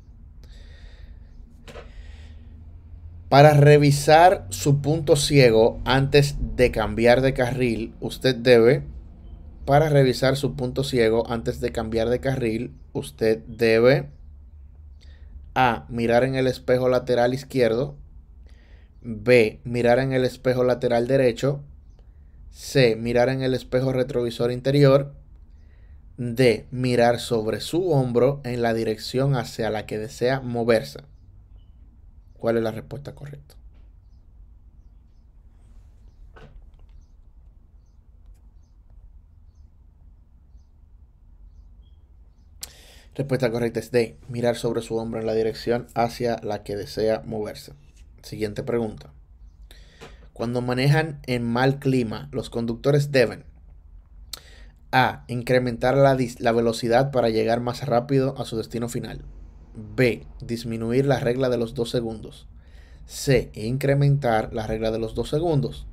Para revisar su punto ciego antes de cambiar de carril, usted debe... Para revisar su punto ciego antes de cambiar de carril, usted debe a. Mirar en el espejo lateral izquierdo. B. Mirar en el espejo lateral derecho. C. Mirar en el espejo retrovisor interior. D. Mirar sobre su hombro en la dirección hacia la que desea moverse. ¿Cuál es la respuesta correcta? Respuesta correcta es D. Mirar sobre su hombro en la dirección hacia la que desea moverse. Siguiente pregunta. Cuando manejan en mal clima, los conductores deben A. Incrementar la, la velocidad para llegar más rápido a su destino final. B. Disminuir la regla de los 2 segundos. C. Incrementar la regla de los 2 segundos.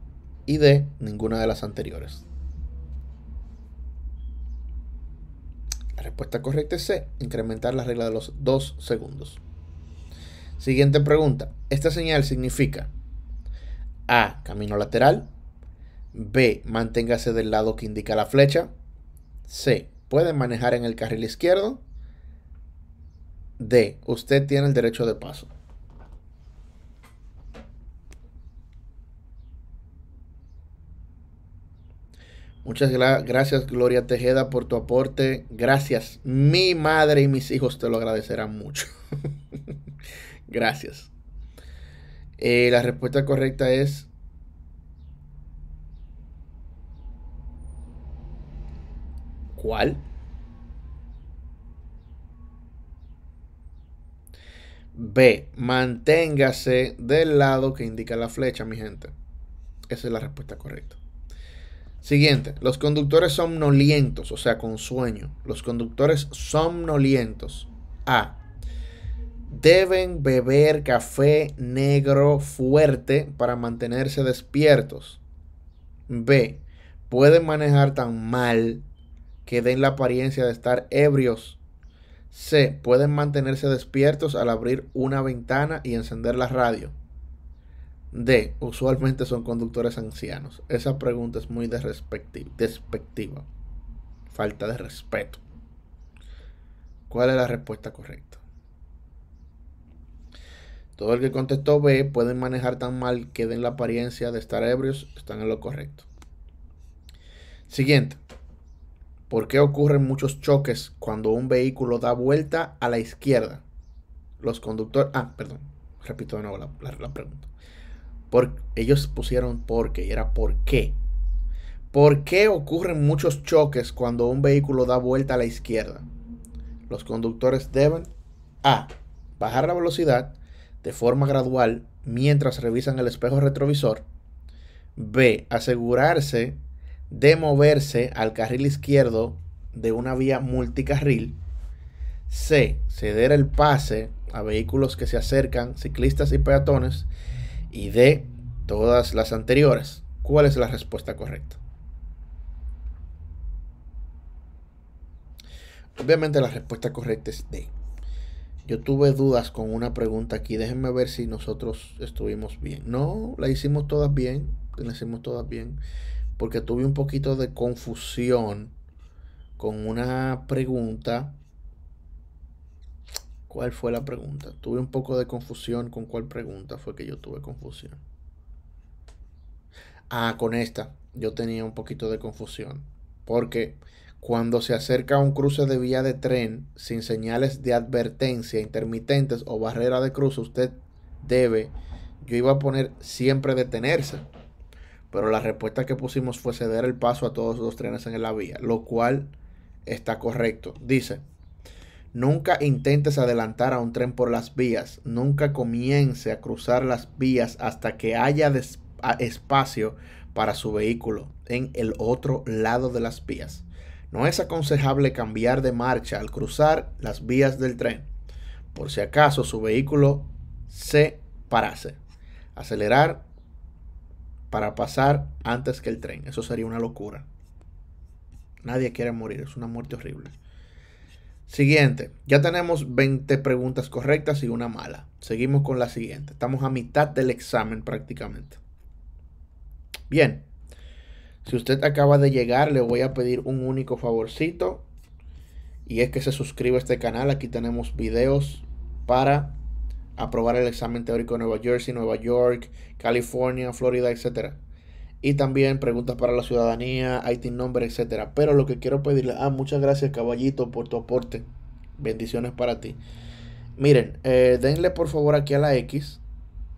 Y D. Ninguna de las anteriores. respuesta correcta es C, incrementar la regla de los 2 segundos. Siguiente pregunta. Esta señal significa A, camino lateral. B, manténgase del lado que indica la flecha. C, puede manejar en el carril izquierdo. D, usted tiene el derecho de paso. Muchas gracias, Gloria Tejeda, por tu aporte. Gracias. Mi madre y mis hijos te lo agradecerán mucho. gracias. Eh, la respuesta correcta es... ¿Cuál? B. Manténgase del lado que indica la flecha, mi gente. Esa es la respuesta correcta. Siguiente, los conductores somnolientos, o sea, con sueño. Los conductores somnolientos. A. Deben beber café negro fuerte para mantenerse despiertos. B. Pueden manejar tan mal que den la apariencia de estar ebrios. C. Pueden mantenerse despiertos al abrir una ventana y encender la radio. D. Usualmente son conductores ancianos. Esa pregunta es muy despectiva. Falta de respeto. ¿Cuál es la respuesta correcta? Todo el que contestó B pueden manejar tan mal que den la apariencia de estar ebrios, están en lo correcto. Siguiente. ¿Por qué ocurren muchos choques cuando un vehículo da vuelta a la izquierda? Los conductores... Ah, perdón. Repito de nuevo la, la pregunta ellos pusieron porque, y era por qué. ¿Por qué ocurren muchos choques cuando un vehículo da vuelta a la izquierda? Los conductores deben A. Bajar la velocidad de forma gradual mientras revisan el espejo retrovisor. B. Asegurarse de moverse al carril izquierdo de una vía multicarril. C. Ceder el pase a vehículos que se acercan, ciclistas y peatones y de todas las anteriores. ¿Cuál es la respuesta correcta? Obviamente la respuesta correcta es D. Yo tuve dudas con una pregunta aquí. Déjenme ver si nosotros estuvimos bien. No, la hicimos todas bien. La hicimos todas bien. Porque tuve un poquito de confusión con una pregunta ¿Cuál fue la pregunta? Tuve un poco de confusión con cuál pregunta fue que yo tuve confusión. Ah, con esta. Yo tenía un poquito de confusión. Porque cuando se acerca a un cruce de vía de tren sin señales de advertencia, intermitentes o barrera de cruce, usted debe, yo iba a poner siempre detenerse. Pero la respuesta que pusimos fue ceder el paso a todos los trenes en la vía, lo cual está correcto. Dice, Nunca intentes adelantar a un tren por las vías. Nunca comience a cruzar las vías hasta que haya espacio para su vehículo en el otro lado de las vías. No es aconsejable cambiar de marcha al cruzar las vías del tren, por si acaso su vehículo se parase. Acelerar para pasar antes que el tren. Eso sería una locura. Nadie quiere morir, es una muerte horrible. Siguiente, ya tenemos 20 preguntas correctas y una mala. Seguimos con la siguiente. Estamos a mitad del examen prácticamente. Bien, si usted acaba de llegar, le voy a pedir un único favorcito y es que se suscriba a este canal. Aquí tenemos videos para aprobar el examen teórico de Nueva Jersey, Nueva York, California, Florida, etcétera y también preguntas para la ciudadanía, IT nombre, etcétera. Pero lo que quiero pedirle, ah, muchas gracias caballito por tu aporte. Bendiciones para ti. Miren, eh, denle por favor aquí a la X,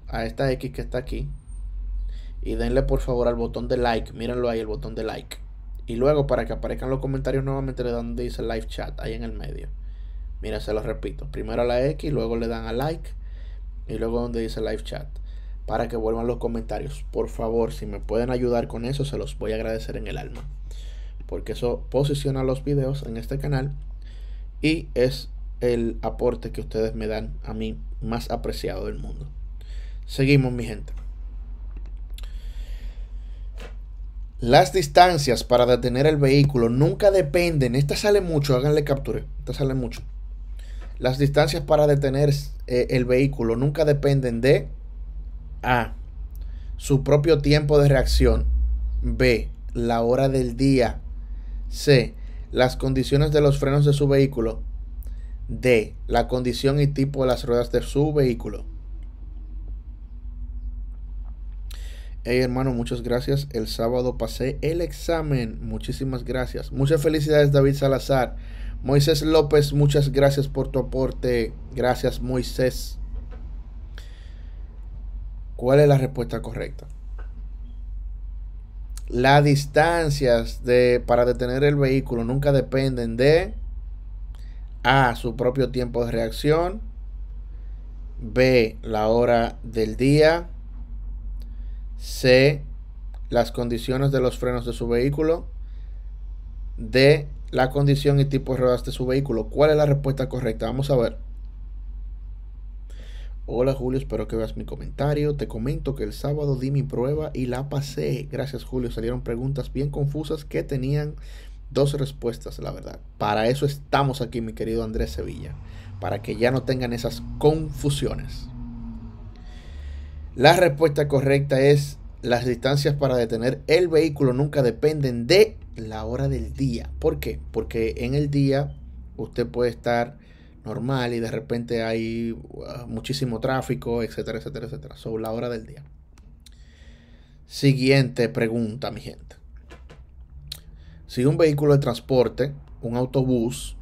a esta X que está aquí. Y denle por favor al botón de like. Mírenlo ahí, el botón de like. Y luego para que aparezcan los comentarios nuevamente le dan donde dice live chat, ahí en el medio. Mira, se los repito. Primero a la X, luego le dan a like. Y luego donde dice live chat para que vuelvan los comentarios. Por favor, si me pueden ayudar con eso, se los voy a agradecer en el alma. Porque eso posiciona los videos en este canal y es el aporte que ustedes me dan a mí más apreciado del mundo. Seguimos, mi gente. Las distancias para detener el vehículo nunca dependen. Esta sale mucho, háganle capture. Esta sale mucho. Las distancias para detener eh, el vehículo nunca dependen de a. Su propio tiempo de reacción. B. La hora del día. C. Las condiciones de los frenos de su vehículo. D. La condición y tipo de las ruedas de su vehículo. Hey hermano, muchas gracias. El sábado pasé el examen. Muchísimas gracias. Muchas felicidades David Salazar. Moisés López, muchas gracias por tu aporte. Gracias Moisés. ¿Cuál es la respuesta correcta? Las distancias de, para detener el vehículo nunca dependen de A, su propio tiempo de reacción, B, la hora del día, C, las condiciones de los frenos de su vehículo, D, la condición y tipo de ruedas de su vehículo. ¿Cuál es la respuesta correcta? Vamos a ver. Hola Julio, espero que veas mi comentario. Te comento que el sábado di mi prueba y la pasé. Gracias Julio, salieron preguntas bien confusas que tenían dos respuestas, la verdad. Para eso estamos aquí, mi querido Andrés Sevilla, para que ya no tengan esas confusiones. La respuesta correcta es las distancias para detener el vehículo nunca dependen de la hora del día. ¿Por qué? Porque en el día usted puede estar normal y de repente hay ah, muchísimo tráfico, etcétera, etcétera, etcétera, sobre la hora del día. Siguiente pregunta, mi gente. Si un vehículo de transporte, un autobús,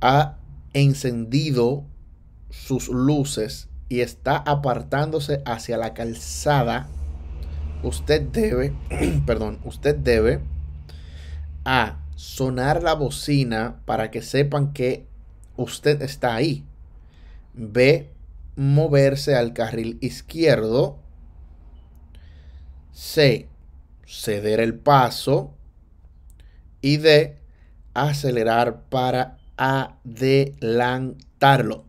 ha encendido sus luces y está apartándose hacia la calzada, usted debe, perdón, usted debe a sonar la bocina para que sepan que usted está ahí. B. moverse al carril izquierdo. C. Ceder el paso. Y D. Acelerar para adelantarlo.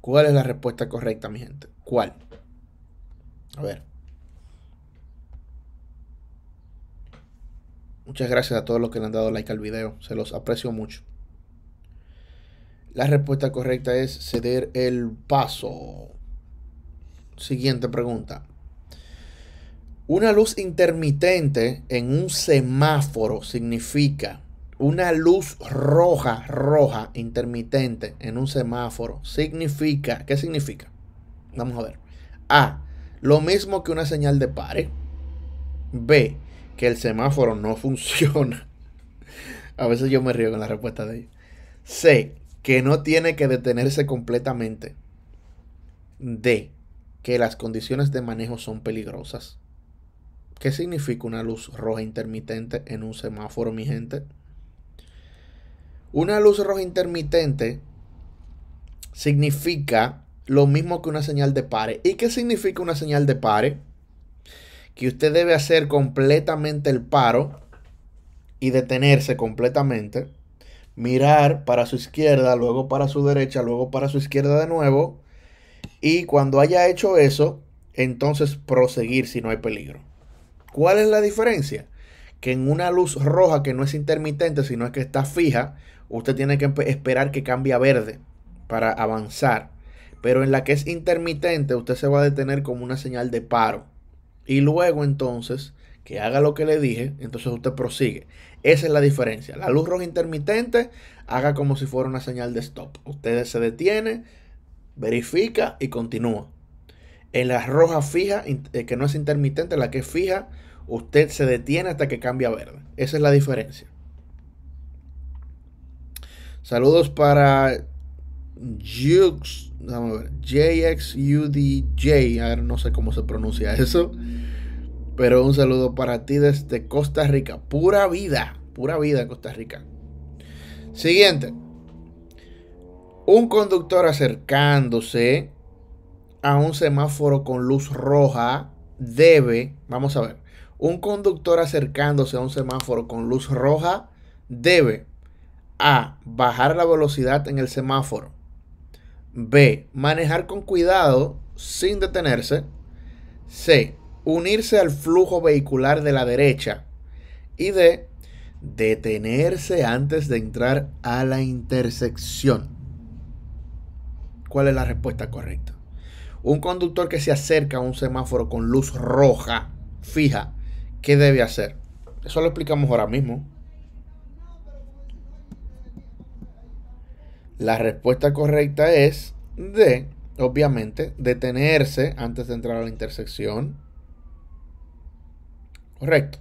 ¿Cuál es la respuesta correcta, mi gente? ¿Cuál? A ver. Muchas gracias a todos los que le han dado like al video. Se los aprecio mucho. La respuesta correcta es ceder el paso. Siguiente pregunta. Una luz intermitente en un semáforo significa una luz roja, roja, intermitente en un semáforo significa, ¿qué significa? Vamos a ver. A, lo mismo que una señal de pare. B, que el semáforo no funciona. A veces yo me río con la respuesta de ella. C, que no tiene que detenerse completamente. de Que las condiciones de manejo son peligrosas. ¿Qué significa una luz roja intermitente en un semáforo, mi gente? Una luz roja intermitente significa lo mismo que una señal de pare. ¿Y qué significa una señal de pare? Que usted debe hacer completamente el paro y detenerse completamente mirar para su izquierda, luego para su derecha, luego para su izquierda de nuevo. Y cuando haya hecho eso, entonces proseguir si no hay peligro. ¿Cuál es la diferencia? Que en una luz roja que no es intermitente, sino es que está fija, usted tiene que esperar que cambie a verde para avanzar. Pero en la que es intermitente, usted se va a detener como una señal de paro. Y luego entonces que haga lo que le dije, entonces usted prosigue. Esa es la diferencia. La luz roja intermitente haga como si fuera una señal de stop. Usted se detiene, verifica y continúa. En la roja fija, eh, que no es intermitente, la que es fija, usted se detiene hasta que cambia verde. Esa es la diferencia. Saludos para JXUDJ, a ver, no sé cómo se pronuncia eso. Pero un saludo para ti desde Costa Rica. Pura vida, pura vida Costa Rica. Siguiente. Un conductor acercándose a un semáforo con luz roja debe, vamos a ver, un conductor acercándose a un semáforo con luz roja debe A. Bajar la velocidad en el semáforo. B. Manejar con cuidado sin detenerse. C unirse al flujo vehicular de la derecha y de detenerse antes de entrar a la intersección. ¿Cuál es la respuesta correcta? Un conductor que se acerca a un semáforo con luz roja fija, ¿qué debe hacer? Eso lo explicamos ahora mismo. La respuesta correcta es de, obviamente, detenerse antes de entrar a la intersección. Correcto.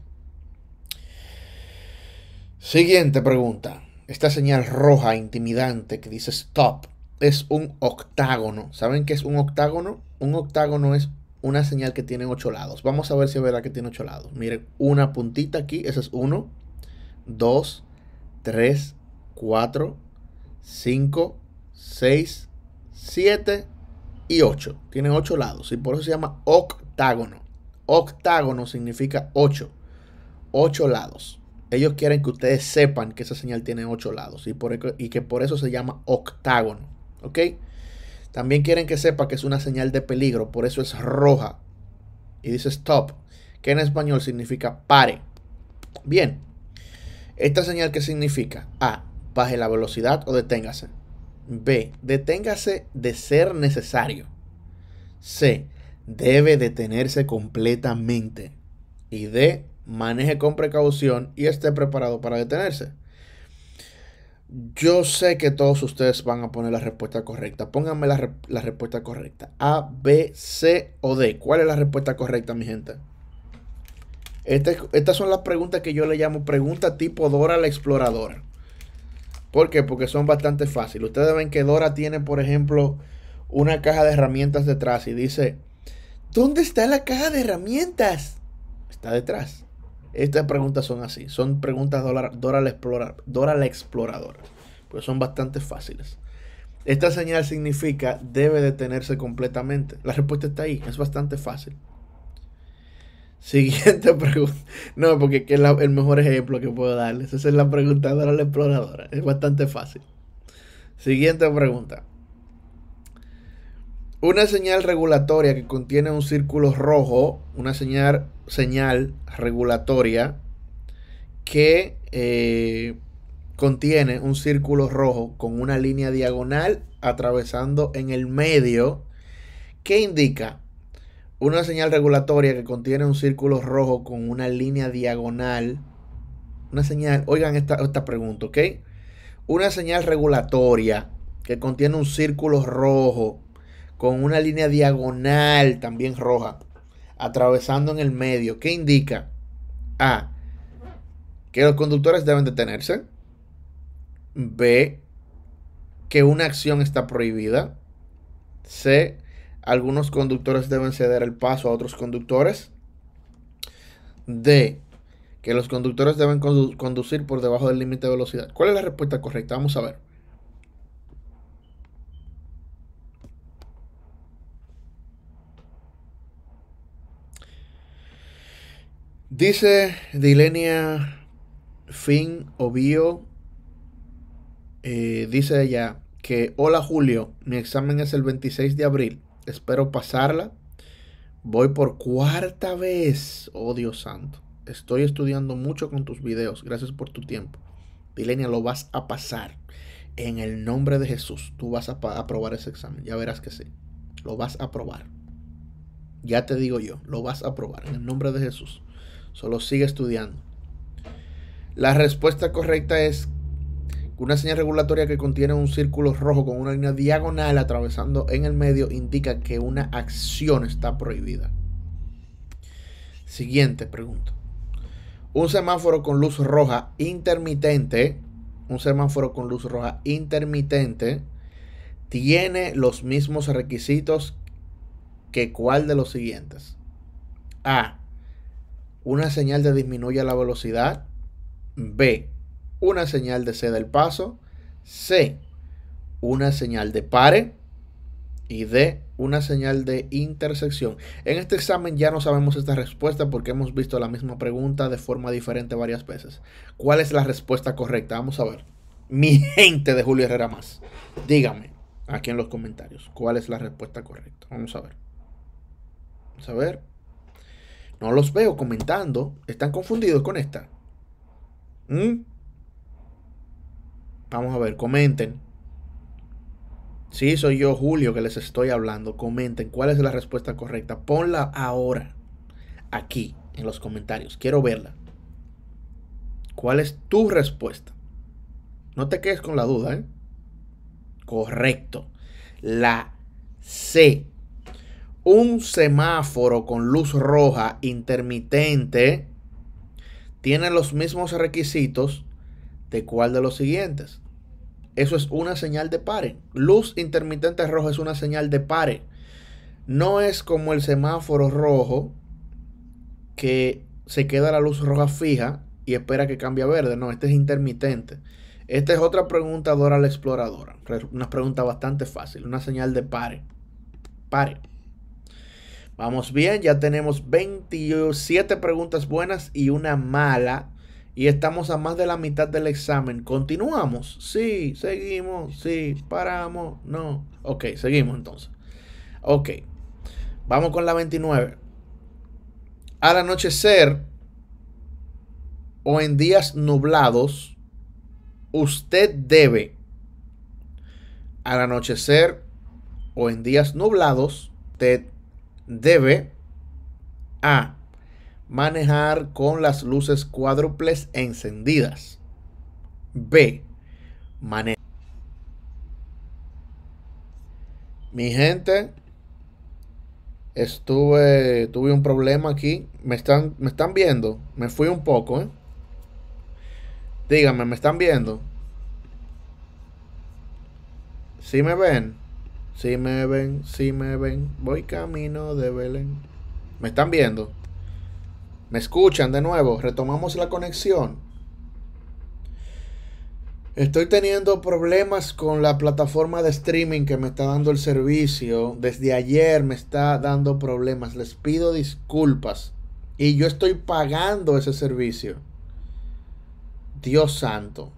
Siguiente pregunta. Esta señal roja intimidante que dice stop es un octágono. ¿Saben qué es un octágono? Un octágono es una señal que tiene ocho lados. Vamos a ver si es verdad que tiene ocho lados. Miren, una puntita aquí, Esa es uno, dos, tres, cuatro, cinco, seis, siete y ocho. Tiene ocho lados y por eso se llama octágono. Octágono significa 8. 8 lados. Ellos quieren que ustedes sepan que esa señal tiene 8 lados y, por, y que por eso se llama octágono. ¿Ok? También quieren que sepa que es una señal de peligro, por eso es roja. Y dice stop, que en español significa pare. Bien, esta señal ¿Qué significa A, baje la velocidad o deténgase. B, deténgase de ser necesario. C, debe detenerse completamente. Y D, maneje con precaución y esté preparado para detenerse. Yo sé que todos ustedes van a poner la respuesta correcta. Pónganme la, respuesta correcta. A, B, C o D. ¿Cuál es la respuesta correcta, mi gente? Este, estas son las preguntas que yo le llamo preguntas tipo Dora la exploradora. ¿Por qué? Porque son bastante fáciles. Ustedes ven que Dora tiene, por ejemplo, una caja de herramientas detrás y dice, ¿Dónde está la caja de herramientas? Está detrás. Estas preguntas son así. Son preguntas Dora, la, Dora la Exploradora. Pues son bastante fáciles. Esta señal significa debe detenerse completamente. La respuesta está ahí. Es bastante fácil. Siguiente pregunta. No, porque es el mejor ejemplo que puedo darles. Esa es la pregunta Dora la Exploradora. Es bastante fácil. Siguiente pregunta. Una señal regulatoria que contiene un círculo rojo, una señal, señal regulatoria que eh, contiene un círculo rojo con una línea diagonal atravesando en el medio que indica una señal regulatoria que contiene un círculo rojo con una línea diagonal. Una señal, oigan esta, esta pregunta, ¿ok? Una señal regulatoria que contiene un círculo rojo con una línea diagonal también roja, atravesando en el medio, ¿Qué indica A, que los conductores deben detenerse, B, que una acción está prohibida, C, algunos conductores deben ceder el paso a otros conductores, D, que los conductores deben conducir por debajo del límite de velocidad. ¿Cuál es la respuesta correcta? Vamos a ver. Dice Dilenia Fin... Obio, eh, dice ella que, hola Julio, mi examen es el 26 de abril, espero pasarla. Voy por cuarta vez, oh Dios santo. Estoy estudiando mucho con tus videos, gracias por tu tiempo. Dilenia, lo vas a pasar. En el nombre de Jesús, tú vas a aprobar ese examen, ya verás que sí. Lo vas a aprobar. Ya te digo yo, lo vas a aprobar, en el nombre de Jesús. Solo sigue estudiando. La respuesta correcta es una señal regulatoria que contiene un círculo rojo con una línea diagonal atravesando en el medio indica que una acción está prohibida. Siguiente pregunta. Un semáforo con luz roja intermitente, un semáforo con luz roja intermitente tiene los mismos requisitos que cuál de los siguientes. A una señal de disminuya la velocidad. B, una señal de ceda el paso. C, una señal de pare. Y D, una señal de intersección. En este examen ya no sabemos esta respuesta porque hemos visto la misma pregunta de forma diferente varias veces. ¿Cuál es la respuesta correcta? Vamos a ver. Mi gente de Julio Herrera más. Dígame aquí en los comentarios cuál es la respuesta correcta. Vamos a ver. Vamos a ver. No los veo comentando. Están confundidos con esta. ¿Mm? Vamos a ver, comenten. Sí, soy yo, Julio, que les estoy hablando. Comenten cuál es la respuesta correcta. Ponla ahora, aquí, en los comentarios. Quiero verla. ¿Cuál es tu respuesta? No te quedes con la duda, ¿eh? Correcto. La C un semáforo con luz roja intermitente tiene los mismos requisitos de cuál de los siguientes. Eso es una señal de pare. Luz intermitente roja es una señal de pare. No es como el semáforo rojo que se queda la luz roja fija y espera que cambie a verde. No, este es intermitente. Esta es otra pregunta Dora la exploradora. Una pregunta bastante fácil. Una señal de pare. Pare. Vamos bien, ya tenemos 27 preguntas buenas y una mala. Y estamos a más de la mitad del examen. ¿Continuamos? Sí, seguimos, sí, paramos, no. Ok, seguimos entonces. Ok, vamos con la 29. Al anochecer o en días nublados, usted debe, al anochecer o en días nublados, usted debe A. Manejar con las luces cuádruples encendidas. B. Manejar. Mi gente, estuve, tuve un problema aquí. Me están, me están viendo. Me fui un poco, ¿eh? Díganme, ¿me están viendo? ¿Sí me ven? Si me ven, si me ven, voy camino de Belén. ¿Me están viendo? ¿Me escuchan de nuevo? Retomamos la conexión. Estoy teniendo problemas con la plataforma de streaming que me está dando el servicio. Desde ayer me está dando problemas. Les pido disculpas. Y yo estoy pagando ese servicio. Dios santo.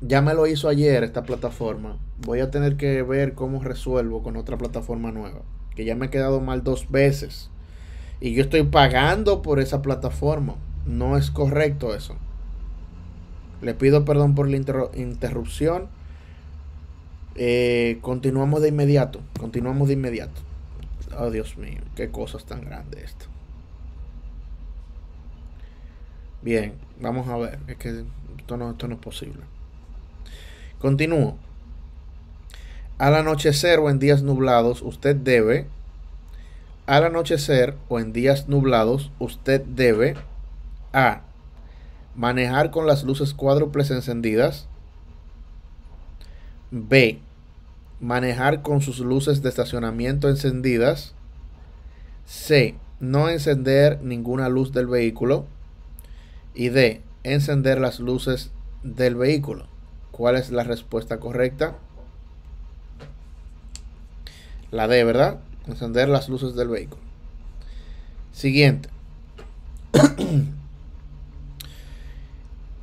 ya me lo hizo ayer esta plataforma. Voy a tener que ver cómo resuelvo con otra plataforma nueva. Que ya me he quedado mal dos veces. Y yo estoy pagando por esa plataforma. No es correcto eso. Le pido perdón por la interrupción. Eh, continuamos de inmediato. Continuamos de inmediato. Oh, Dios mío, qué cosas tan grandes esto. Bien, vamos a ver. Es que esto esto no es posible. Continúo. Al anochecer o en días nublados, usted debe. Al anochecer o en días nublados, usted debe. A. Manejar con las luces cuádruples encendidas. B. Manejar con sus luces de estacionamiento encendidas. C. No encender ninguna luz del vehículo. Y D. Encender las luces del vehículo. ¿Cuál es la respuesta correcta? La D, ¿verdad? Encender las luces del vehículo. Siguiente.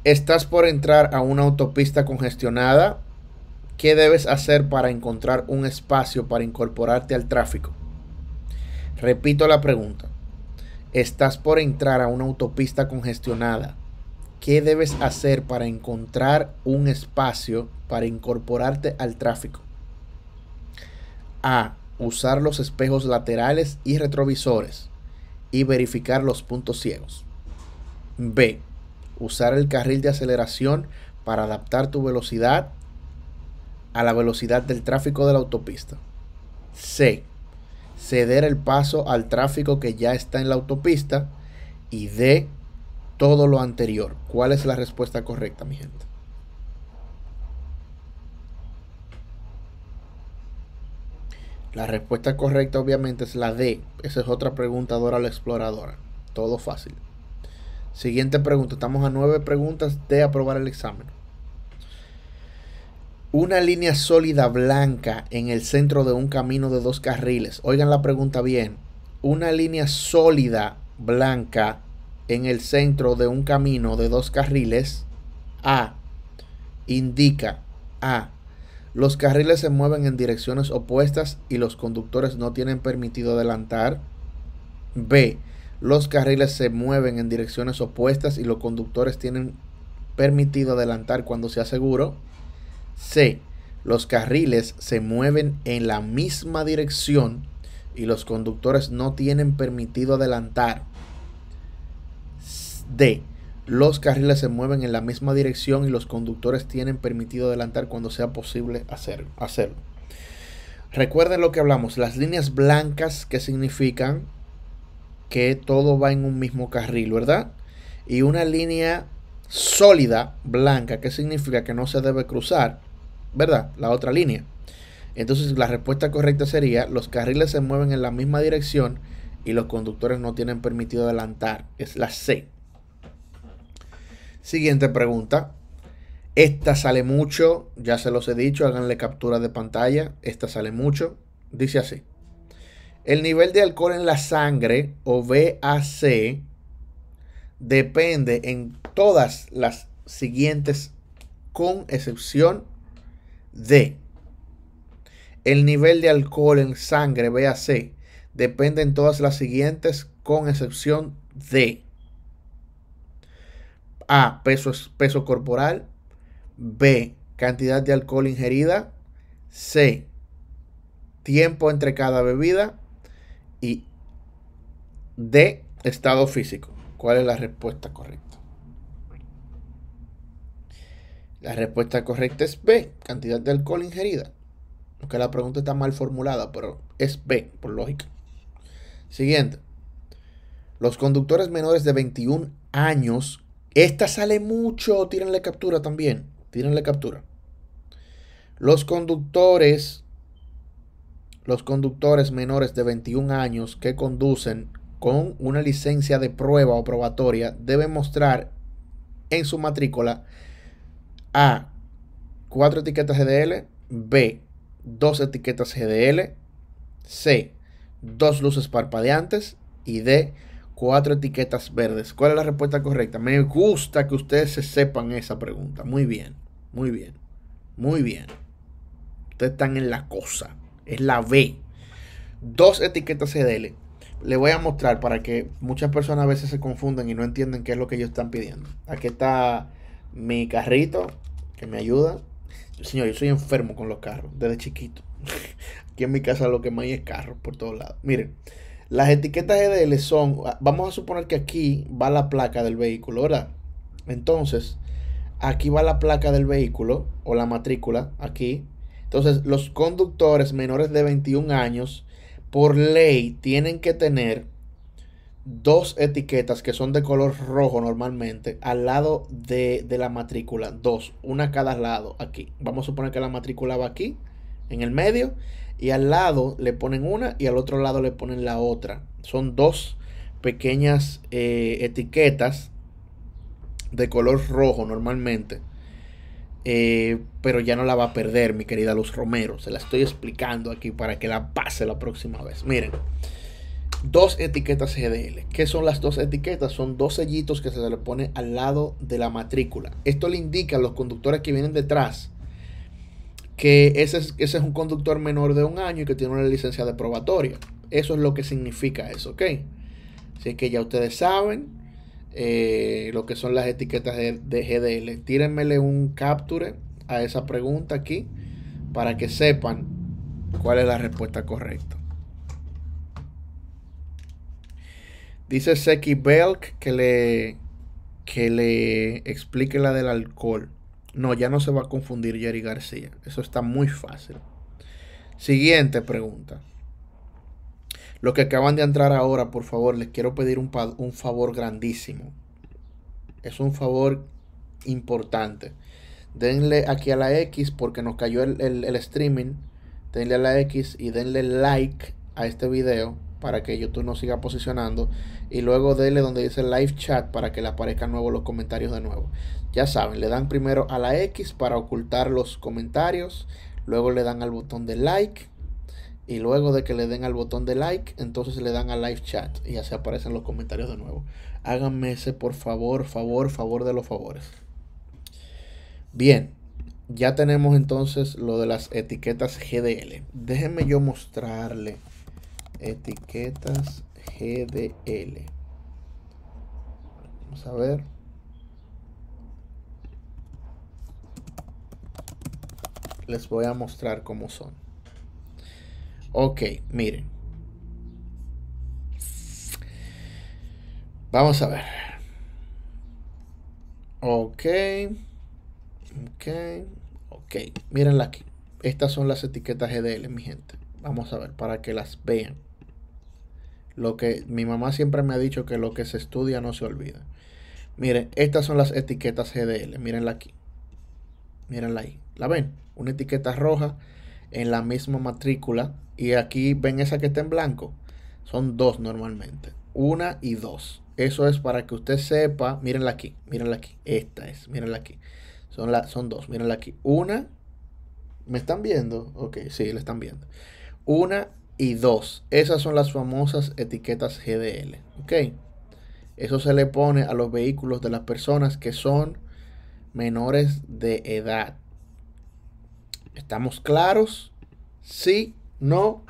Estás por entrar a una autopista congestionada. ¿Qué debes hacer para encontrar un espacio para incorporarte al tráfico? Repito la pregunta. Estás por entrar a una autopista congestionada qué debes hacer para encontrar un espacio para incorporarte al tráfico. A. Usar los espejos laterales y retrovisores y verificar los puntos ciegos. B. Usar el carril de aceleración para adaptar tu velocidad a la velocidad del tráfico de la autopista. C. Ceder el paso al tráfico que ya está en la autopista. Y D todo lo anterior. ¿Cuál es la respuesta correcta, mi gente? La respuesta correcta obviamente es la D. Esa es otra pregunta. Dora la exploradora. Todo fácil. Siguiente pregunta. Estamos a nueve preguntas de aprobar el examen. Una línea sólida blanca en el centro de un camino de dos carriles. Oigan la pregunta bien. Una línea sólida blanca en el centro de un camino de dos carriles, A, indica A, los carriles se mueven en direcciones opuestas y los conductores no tienen permitido adelantar. B, los carriles se mueven en direcciones opuestas y los conductores tienen permitido adelantar cuando sea seguro. C, los carriles se mueven en la misma dirección y los conductores no tienen permitido adelantar. D. Los carriles se mueven en la misma dirección y los conductores tienen permitido adelantar cuando sea posible hacerlo. Recuerden lo que hablamos, las líneas blancas que significan que todo va en un mismo carril, ¿verdad? Y una línea sólida, blanca, que significa que no se debe cruzar, ¿verdad? La otra línea. Entonces la respuesta correcta sería, los carriles se mueven en la misma dirección y los conductores no tienen permitido adelantar. Es la C. Siguiente pregunta. Esta sale mucho, ya se los he dicho, háganle captura de pantalla. Esta sale mucho. Dice así. El nivel de alcohol en la sangre o BAC depende en todas las siguientes con excepción de el nivel de alcohol en sangre BAC depende en todas las siguientes con excepción de a, peso, peso corporal. B, cantidad de alcohol ingerida. C, tiempo entre cada bebida. Y D, estado físico. ¿Cuál es la respuesta correcta? La respuesta correcta es B, cantidad de alcohol ingerida. aunque la pregunta está mal formulada, pero es B, por lógica. Siguiente. Los conductores menores de 21 años esta sale mucho, tírenle captura también, tírenle captura. Los conductores, los conductores menores de 21 años que conducen con una licencia de prueba o probatoria deben mostrar en su matrícula A. Cuatro etiquetas GDL. B. Dos etiquetas GDL. C. Dos luces parpadeantes. Y D cuatro etiquetas verdes. ¿Cuál es la respuesta correcta? Me gusta que ustedes se sepan esa pregunta. Muy bien, muy bien, muy bien. Ustedes están en la cosa. Es la B. Dos etiquetas CDL. Le voy a mostrar para que muchas personas a veces se confunden y no entienden qué es lo que ellos están pidiendo. Aquí está mi carrito que me ayuda. Señor, yo soy enfermo con los carros desde chiquito. Aquí en mi casa lo que más hay es carros por todos lados. Miren, las etiquetas EDL son, vamos a suponer que aquí va la placa del vehículo, ¿verdad? Entonces, aquí va la placa del vehículo o la matrícula, aquí. Entonces, los conductores menores de 21 años, por ley, tienen que tener dos etiquetas que son de color rojo normalmente al lado de, de la matrícula, dos, una a cada lado aquí. Vamos a suponer que la matrícula va aquí, en el medio, y al lado le ponen una y al otro lado le ponen la otra. Son dos pequeñas eh, etiquetas de color rojo normalmente. Eh, pero ya no la va a perder, mi querida Luz Romero. Se la estoy explicando aquí para que la pase la próxima vez. Miren, dos etiquetas GDL. ¿Qué son las dos etiquetas? Son dos sellitos que se le pone al lado de la matrícula. Esto le indica a los conductores que vienen detrás que ese es, ese es un conductor menor de un año y que tiene una licencia de probatoria. Eso es lo que significa eso, ¿ok? Así que ya ustedes saben eh, lo que son las etiquetas de, GDL. Tírenmele un capture a esa pregunta aquí para que sepan cuál es la respuesta correcta. Dice Seki Belk que le, que le explique la del alcohol. No, ya no se va a confundir Jerry García. Eso está muy fácil. Siguiente pregunta. Los que acaban de entrar ahora, por favor, les quiero pedir un, un favor grandísimo. Es un favor importante. Denle aquí a la X porque nos cayó el, el streaming. Denle a la X y denle like a este video para que YouTube no siga posicionando. Y luego dele donde dice live chat para que le aparezcan nuevos los comentarios de nuevo. Ya saben, le dan primero a la X para ocultar los comentarios. Luego le dan al botón de like. Y luego de que le den al botón de like, entonces le dan a live chat y así aparecen los comentarios de nuevo. Háganme ese por favor, favor, favor de los favores. Bien, ya tenemos entonces lo de las etiquetas GDL. Déjenme yo mostrarle etiquetas GDL. Vamos a ver. Les voy a mostrar cómo son. Ok, miren. Vamos a ver. Ok. Ok. Ok. Mírenla aquí. Estas son las etiquetas GDL, mi gente. Vamos a ver para que las vean. Lo que mi mamá siempre me ha dicho que lo que se estudia no se olvida. Miren, estas son las etiquetas GDL. Mírenla aquí. Mírenla ahí. ¿La ven? Una etiqueta roja en la misma matrícula. Y aquí ven esa que está en blanco. Son dos normalmente. Una y dos. Eso es para que usted sepa. Mírenla aquí. Mírenla aquí. Esta es. Mírenla aquí. Son, la, son dos. Mírenla aquí. Una. ¿Me están viendo? Ok, sí, la están viendo. Una y dos Esas son las famosas etiquetas GDL. ¿Ok? Eso se le pone a los vehículos de las personas que son menores de edad. ¿Estamos claros? Sí, no.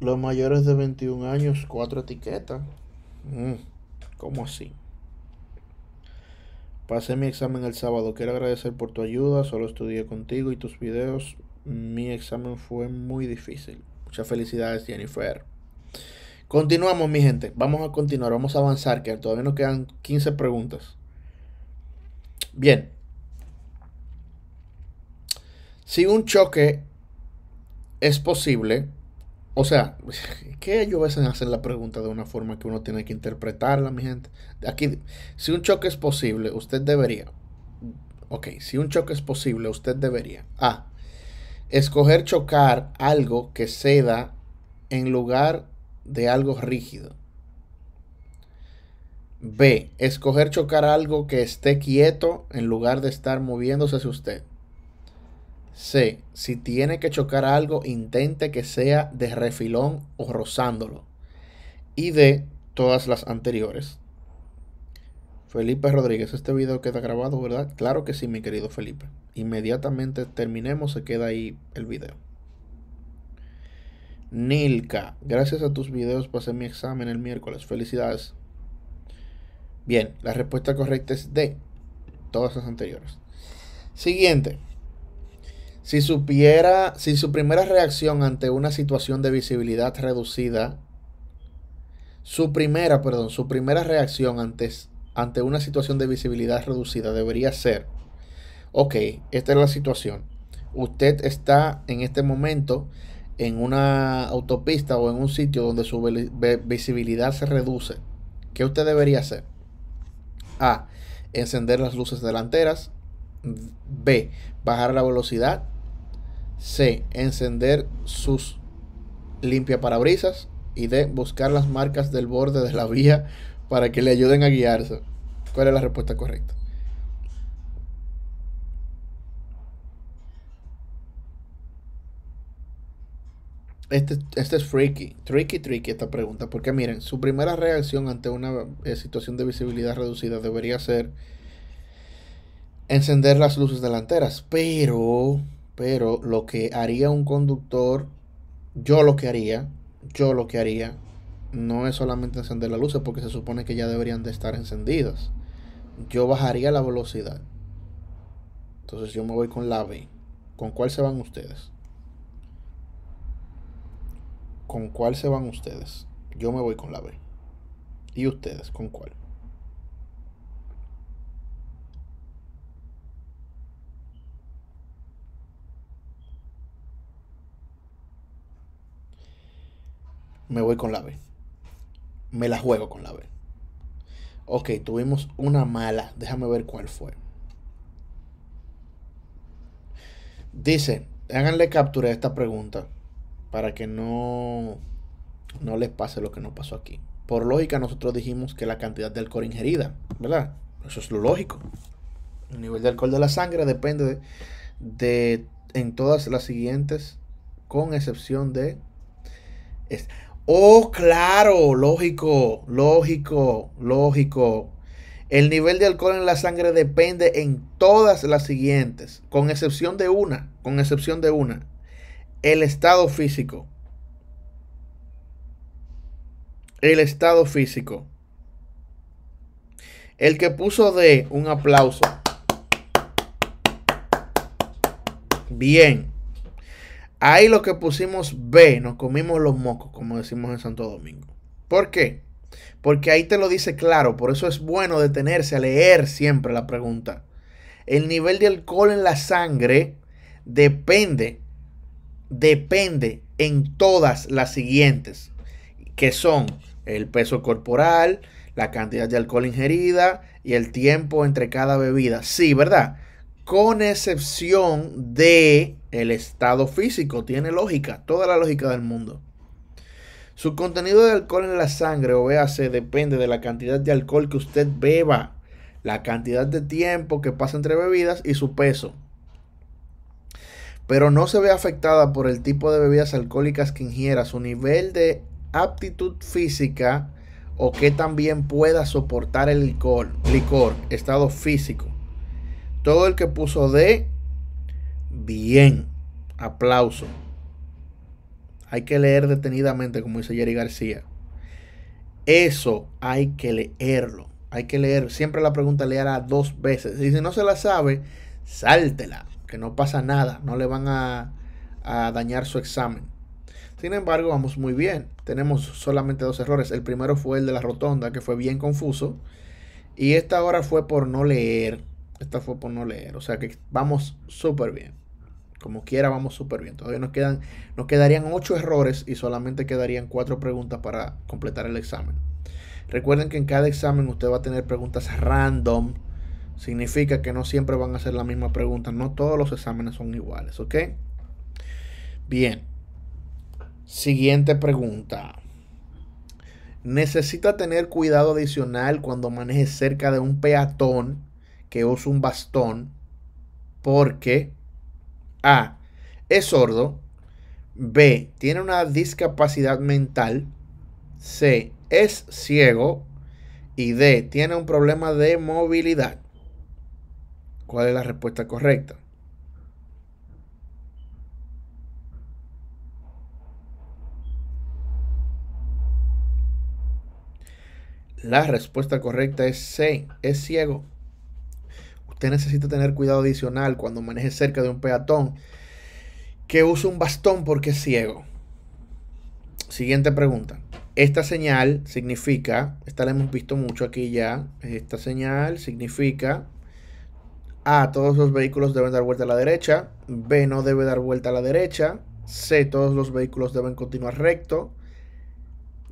Los mayores de 21 años, cuatro etiquetas. Mm. ¿Cómo así? Pasé mi examen el sábado. Quiero agradecer por tu ayuda. Solo estudié contigo y tus videos. Mi examen fue muy difícil. Muchas felicidades, Jennifer. Continuamos, mi gente. Vamos a continuar. Vamos a avanzar, que todavía nos quedan 15 preguntas. Bien. Si un choque es posible, o sea, que ellos a veces hacen la pregunta de una forma que uno tiene que interpretarla, mi gente. Aquí, si un choque es posible, usted debería. Ok, si un choque es posible, usted debería. A. Escoger chocar algo que ceda en lugar de algo rígido. B. Escoger chocar algo que esté quieto en lugar de estar moviéndose hacia usted. C. Si tiene que chocar algo, intente que sea de refilón o rozándolo. Y de Todas las anteriores. Felipe Rodríguez, este video queda grabado, ¿verdad? Claro que sí, mi querido Felipe. Inmediatamente terminemos, se queda ahí el video. Nilka, gracias a tus videos pasé mi examen el miércoles. Felicidades. Bien, la respuesta correcta es D. Todas las anteriores. Siguiente. Si supiera, si su primera reacción ante una situación de visibilidad reducida, su primera, perdón, su primera reacción antes ante una situación de visibilidad reducida debería ser, ok, esta es la situación. Usted está en este momento en una autopista o en un sitio donde su visibilidad se reduce. ¿Qué usted debería hacer? A. Encender las luces delanteras. B. Bajar la velocidad. C. Encender sus parabrisas. Y D. Buscar las marcas del borde de la vía para que le ayuden a guiarse. ¿Cuál es la respuesta correcta? Este, este es freaky, tricky, tricky esta pregunta, porque miren, su primera reacción ante una eh, situación de visibilidad reducida debería ser encender las luces delanteras, pero pero lo que haría un conductor, yo lo que haría, yo lo que haría, no es solamente encender las luces porque se supone que ya deberían de estar encendidas. Yo bajaría la velocidad. Entonces yo me voy con la B. ¿Con cuál se van ustedes? ¿Con cuál se van ustedes? Yo me voy con la B. ¿Y ustedes? ¿Con cuál? me voy con la B. Me la juego con la B. Ok, tuvimos una mala. Déjame ver cuál fue. Dice, háganle captura a esta pregunta para que no, no les pase lo que nos pasó aquí. Por lógica, nosotros dijimos que la cantidad de alcohol ingerida, ¿verdad? Eso es lo lógico. El nivel de alcohol de la sangre depende de, de en todas las siguientes, con excepción de... Es, Oh, claro, lógico, lógico, lógico. El nivel de alcohol en la sangre depende en todas las siguientes, con excepción de una, con excepción de una. El estado físico. El estado físico. El que puso de un aplauso. Bien. Ahí lo que pusimos B, nos comimos los mocos, como decimos en Santo Domingo. ¿Por qué? Porque ahí te lo dice claro, por eso es bueno detenerse a leer siempre la pregunta. El nivel de alcohol en la sangre depende, depende en todas las siguientes, que son el peso corporal, la cantidad de alcohol ingerida y el tiempo entre cada bebida. Sí, ¿verdad? Con excepción de el estado físico tiene lógica, toda la lógica del mundo. Su contenido de alcohol en la sangre o véase depende de la cantidad de alcohol que usted beba, la cantidad de tiempo que pasa entre bebidas y su peso. Pero no se ve afectada por el tipo de bebidas alcohólicas que ingiera, su nivel de aptitud física o que también pueda soportar el licor, licor, estado físico. Todo el que puso D bien. Aplauso. Hay que leer detenidamente, como dice Jerry García. Eso hay que leerlo. Hay que leer. Siempre la pregunta le hará dos veces. Y si no se la sabe, sáltela. Que no pasa nada. No le van a, a dañar su examen. Sin embargo, vamos muy bien. Tenemos solamente dos errores. El primero fue el de la rotonda, que fue bien confuso. Y esta ahora fue por no leer. Esta fue por no leer. O sea que vamos súper bien. Como quiera, vamos súper bien. Todavía nos, quedan, nos quedarían ocho errores y solamente quedarían cuatro preguntas para completar el examen. Recuerden que en cada examen usted va a tener preguntas random. Significa que no siempre van a ser la misma pregunta. No todos los exámenes son iguales, ¿ok? Bien. Siguiente pregunta. Necesita tener cuidado adicional cuando maneje cerca de un peatón que usa un bastón porque a. Es sordo. B. Tiene una discapacidad mental. C. Es ciego. Y D. Tiene un problema de movilidad. ¿Cuál es la respuesta correcta? La respuesta correcta es C. Es ciego usted necesita tener cuidado adicional cuando maneje cerca de un peatón que usa un bastón porque es ciego. Siguiente pregunta. Esta señal significa, esta la hemos visto mucho aquí ya, esta señal significa A, todos los vehículos deben dar vuelta a la derecha, B, no debe dar vuelta a la derecha, C, todos los vehículos deben continuar recto,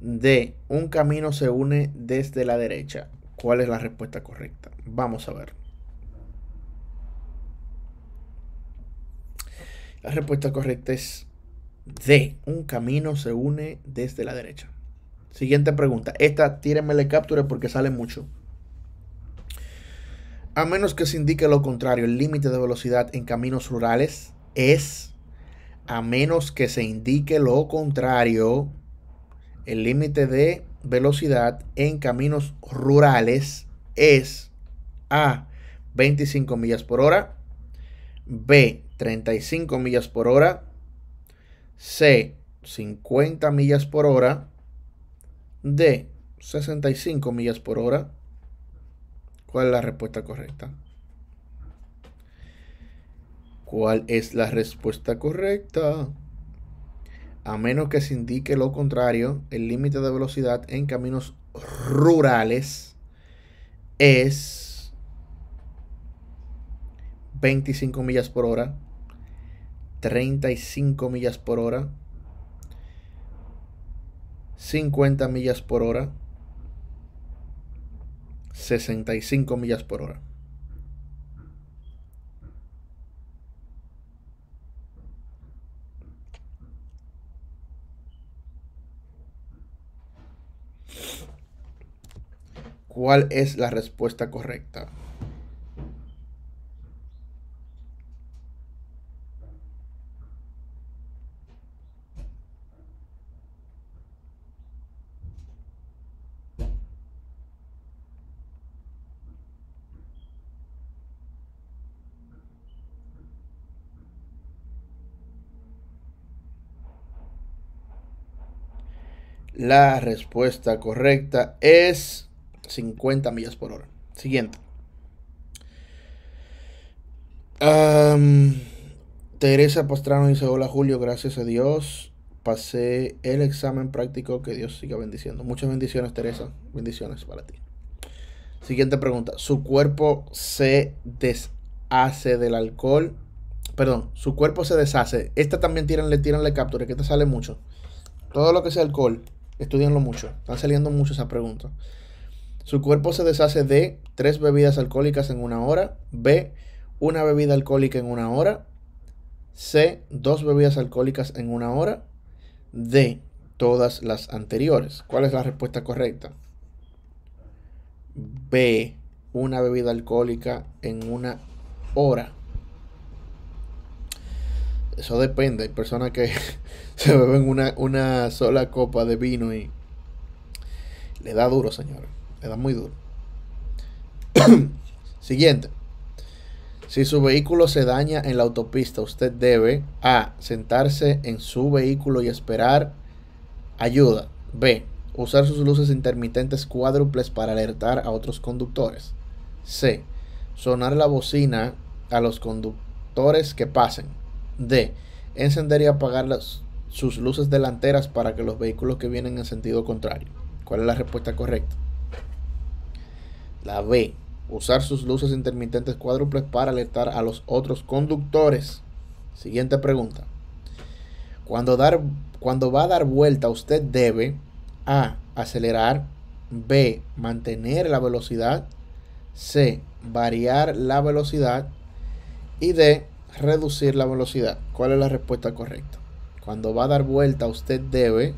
D, un camino se une desde la derecha. ¿Cuál es la respuesta correcta? Vamos a ver. La respuesta correcta es D. Un camino se une desde la derecha. Siguiente pregunta. Esta la capture porque sale mucho. A menos que se indique lo contrario, el límite de velocidad en caminos rurales es, a menos que se indique lo contrario, el límite de velocidad en caminos rurales es A, 25 millas por hora, B, 35 millas por hora. C, 50 millas por hora. D, 65 millas por hora. ¿Cuál es la respuesta correcta? ¿Cuál es la respuesta correcta? A menos que se indique lo contrario, el límite de velocidad en caminos rurales es 25 millas por hora 35 millas por hora, 50 millas por hora, 65 millas por hora. ¿Cuál es la respuesta correcta? La respuesta correcta es 50 millas por hora. Siguiente. Teresa Pastrano dice, hola Julio, gracias a Dios. Pasé el examen práctico, que Dios siga bendiciendo. Muchas bendiciones, Teresa. Bendiciones para ti. Siguiente pregunta. ¿Su cuerpo se deshace del alcohol? Perdón, su cuerpo se deshace. Esta también tiran la captura, que te sale mucho. Todo lo que sea alcohol Estudianlo mucho. Están saliendo mucho esa pregunta. Su cuerpo se deshace de tres bebidas alcohólicas en una hora. B. Una bebida alcohólica en una hora. C. Dos bebidas alcohólicas en una hora. D. Todas las anteriores. ¿Cuál es la respuesta correcta? B. Una bebida alcohólica en una hora. Eso depende. Hay personas que se beben una, sola copa de vino y le da duro, señor. Le da muy duro. Siguiente. Si su vehículo se daña en la autopista, usted debe A. Sentarse en su vehículo y esperar ayuda. B. Usar sus luces intermitentes cuádruples para alertar a otros conductores. C. Sonar la bocina a los conductores que pasen. D. Encender y apagar las, sus luces delanteras para que los vehículos que vienen en sentido contrario. ¿Cuál es la respuesta correcta? La B. Usar sus luces intermitentes cuádruples para alertar a los otros conductores. Siguiente pregunta. Cuando, dar, cuando va a dar vuelta, usted debe A. Acelerar. B. Mantener la velocidad. C. Variar la velocidad. Y D reducir la velocidad. ¿Cuál es la respuesta correcta? Cuando va a dar vuelta, usted debe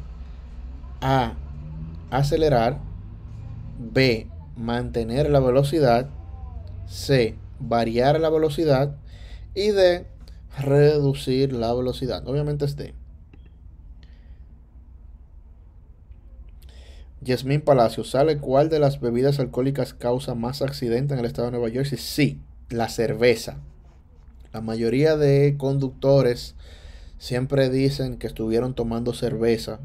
A. Acelerar. B. Mantener la velocidad. C. Variar la velocidad. Y D. Reducir la velocidad. Obviamente es D. Palacio, ¿sale cuál de las bebidas alcohólicas causa más accidentes en el estado de Nueva York? Sí, la cerveza. La mayoría de conductores siempre dicen que estuvieron tomando cerveza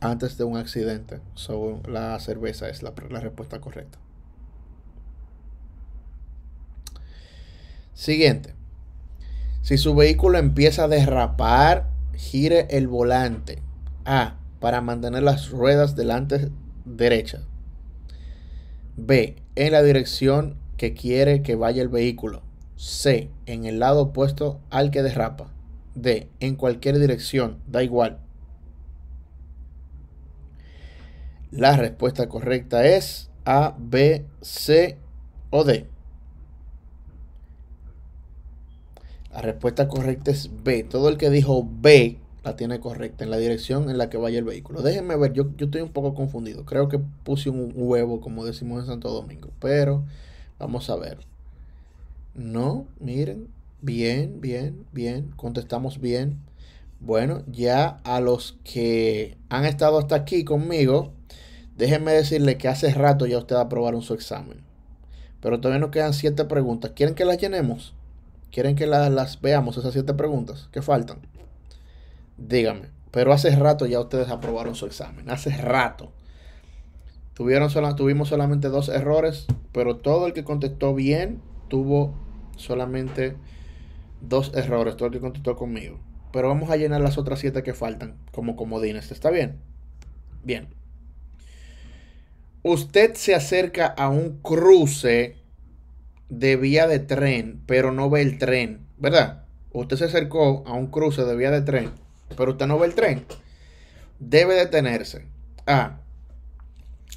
antes de un accidente. So, la cerveza es la, la respuesta correcta. Siguiente. Si su vehículo empieza a derrapar, gire el volante. A. Para mantener las ruedas delante derecha. B. En la dirección que quiere que vaya el vehículo. C. En el lado opuesto al que derrapa. D. En cualquier dirección, da igual. La respuesta correcta es A, B, C o D. La respuesta correcta es B. Todo el que dijo B la tiene correcta en la dirección en la que vaya el vehículo. Déjenme ver, yo, yo estoy un poco confundido. Creo que puse un huevo, como decimos en Santo Domingo. Pero vamos a ver. No, miren, bien, bien, bien, contestamos bien. Bueno, ya a los que han estado hasta aquí conmigo, déjenme decirle que hace rato ya ustedes aprobaron su examen. Pero todavía nos quedan siete preguntas. ¿Quieren que las llenemos? ¿Quieren que las veamos, esas siete preguntas que faltan? Díganme. Pero hace rato ya ustedes aprobaron su examen. Hace rato. Tuvieron tuvimos solamente dos errores, pero todo el que contestó bien tuvo solamente dos errores, todo el que contestó conmigo. Pero vamos a llenar las otras siete que faltan como comodines, ¿está bien? Bien. Usted se acerca a un cruce de vía de tren, pero no ve el tren, ¿verdad? Usted se acercó a un cruce de vía de tren, pero usted no ve el tren. Debe detenerse. A.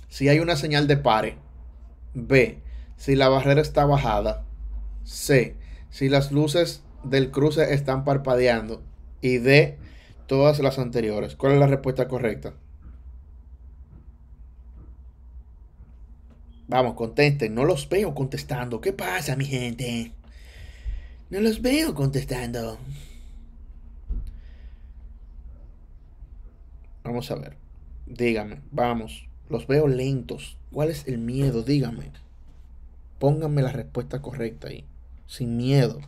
Si hay una señal de pare. B. Si la barrera está bajada. C. Si las luces del cruce están parpadeando. Y D. Todas las anteriores. ¿Cuál es la respuesta correcta? Vamos, contesten. No los veo contestando. ¿Qué pasa, mi gente? No los veo contestando. Vamos a ver. Dígame, vamos. Los veo lentos. ¿Cuál es el miedo? Dígame. Pónganme la respuesta correcta ahí sin miedo.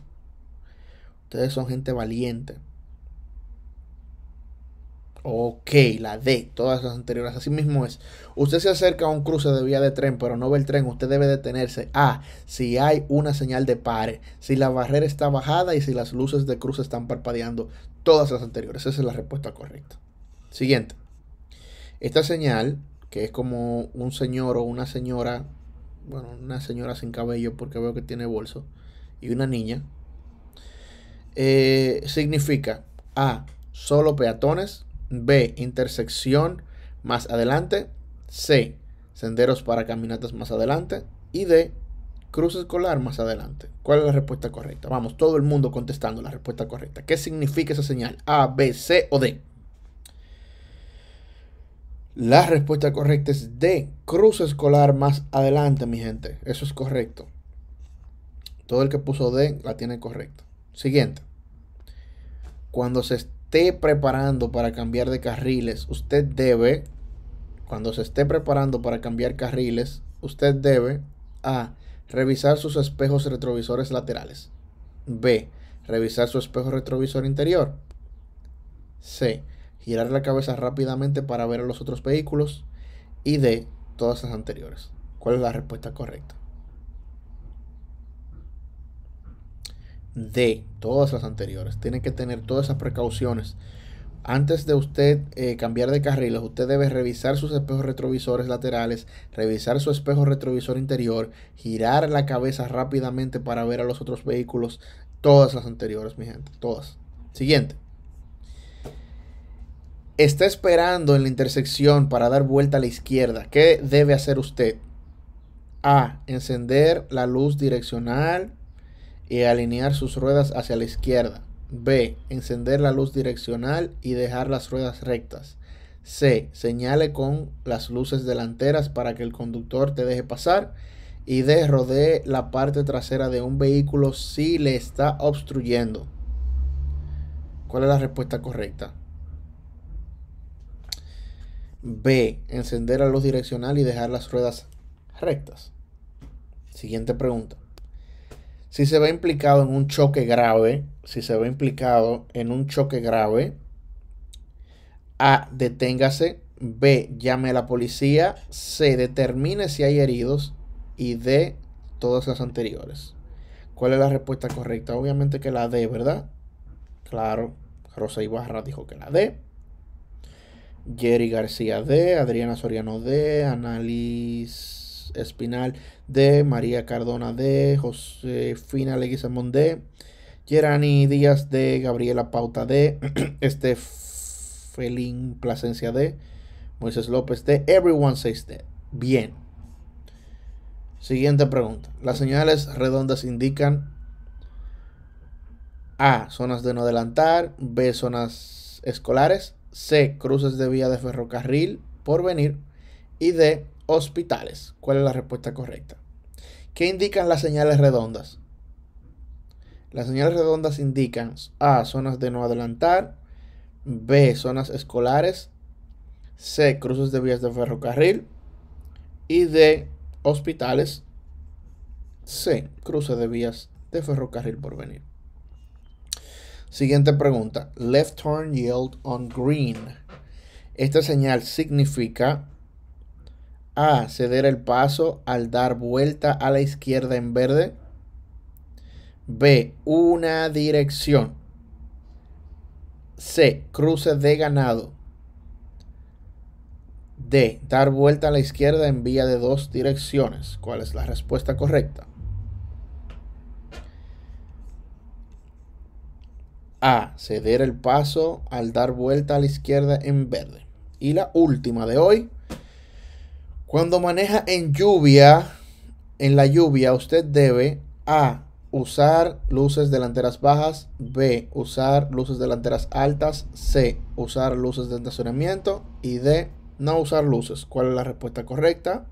Ustedes son gente valiente. Ok, la D, todas las anteriores. Así mismo es. Usted se acerca a un cruce de vía de tren, pero no ve el tren. Usted debe detenerse. A, si hay una señal de pare, si la barrera está bajada y si las luces de cruce están parpadeando. Todas las anteriores. Esa es la respuesta correcta. Siguiente. Esta señal, que es como un señor o una señora, bueno, una señora sin cabello porque veo que tiene bolso, y una niña, eh, significa A, solo peatones, B, intersección más adelante, C, senderos para caminatas más adelante y D, cruz escolar más adelante. ¿Cuál es la respuesta correcta? Vamos, todo el mundo contestando la respuesta correcta. ¿Qué significa esa señal? A, B, C o D. La respuesta correcta es D, cruz escolar más adelante, mi gente. Eso es correcto. Todo el que puso D la tiene correcta. Siguiente. Cuando se esté preparando para cambiar de carriles, usted debe, cuando se esté preparando para cambiar carriles, usted debe A. Revisar sus espejos retrovisores laterales. B. Revisar su espejo retrovisor interior. C. Girar la cabeza rápidamente para ver a los otros vehículos. Y D. Todas las anteriores. ¿Cuál es la respuesta correcta? de todas las anteriores. Tienen que tener todas esas precauciones. Antes de usted eh, cambiar de carril. usted debe revisar sus espejos retrovisores laterales, revisar su espejo retrovisor interior, girar la cabeza rápidamente para ver a los otros vehículos. Todas las anteriores, mi gente, todas. Siguiente. Está esperando en la intersección para dar vuelta a la izquierda. ¿Qué debe hacer usted? A. Encender la luz direccional y alinear sus ruedas hacia la izquierda. B. Encender la luz direccional y dejar las ruedas rectas. C. Señale con las luces delanteras para que el conductor te deje pasar. Y D. Rodee la parte trasera de un vehículo si le está obstruyendo. ¿Cuál es la respuesta correcta? B. Encender la luz direccional y dejar las ruedas rectas. Siguiente pregunta si se ve implicado en un choque grave, si se ve implicado en un choque grave, A, deténgase, B, llame a la policía, C, determine si hay heridos y D, todas las anteriores. ¿Cuál es la respuesta correcta? Obviamente que la D, ¿verdad? Claro, Rosa Ibarra dijo que la D. Jerry García D, Adriana Soriano D, análisis Espinal de María Cardona D, Josefina Leguizamón de Gerani Díaz de Gabriela Pauta D, Estefelín Plasencia de Moisés López de Everyone says D. Bien. Siguiente pregunta. Las señales redondas indican A. Zonas de no adelantar. B. Zonas escolares. C. Cruces de vía de ferrocarril por venir. Y D hospitales? ¿Cuál es la respuesta correcta? ¿Qué indican las señales redondas? Las señales redondas indican A, zonas de no adelantar, B, zonas escolares, C, cruces de vías de ferrocarril y D, hospitales, C, cruces de vías de ferrocarril por venir. Siguiente pregunta. Left turn yield on green. Esta señal significa a. Ceder el paso al dar vuelta a la izquierda en verde. B. Una dirección. C. Cruce de ganado. D. Dar vuelta a la izquierda en vía de dos direcciones. ¿Cuál es la respuesta correcta? A. Ceder el paso al dar vuelta a la izquierda en verde. Y la última de hoy, cuando maneja en lluvia, en la lluvia, usted debe A. Usar luces delanteras bajas. B. Usar luces delanteras altas. C. Usar luces de estacionamiento. Y D. No usar luces. ¿Cuál es la respuesta correcta?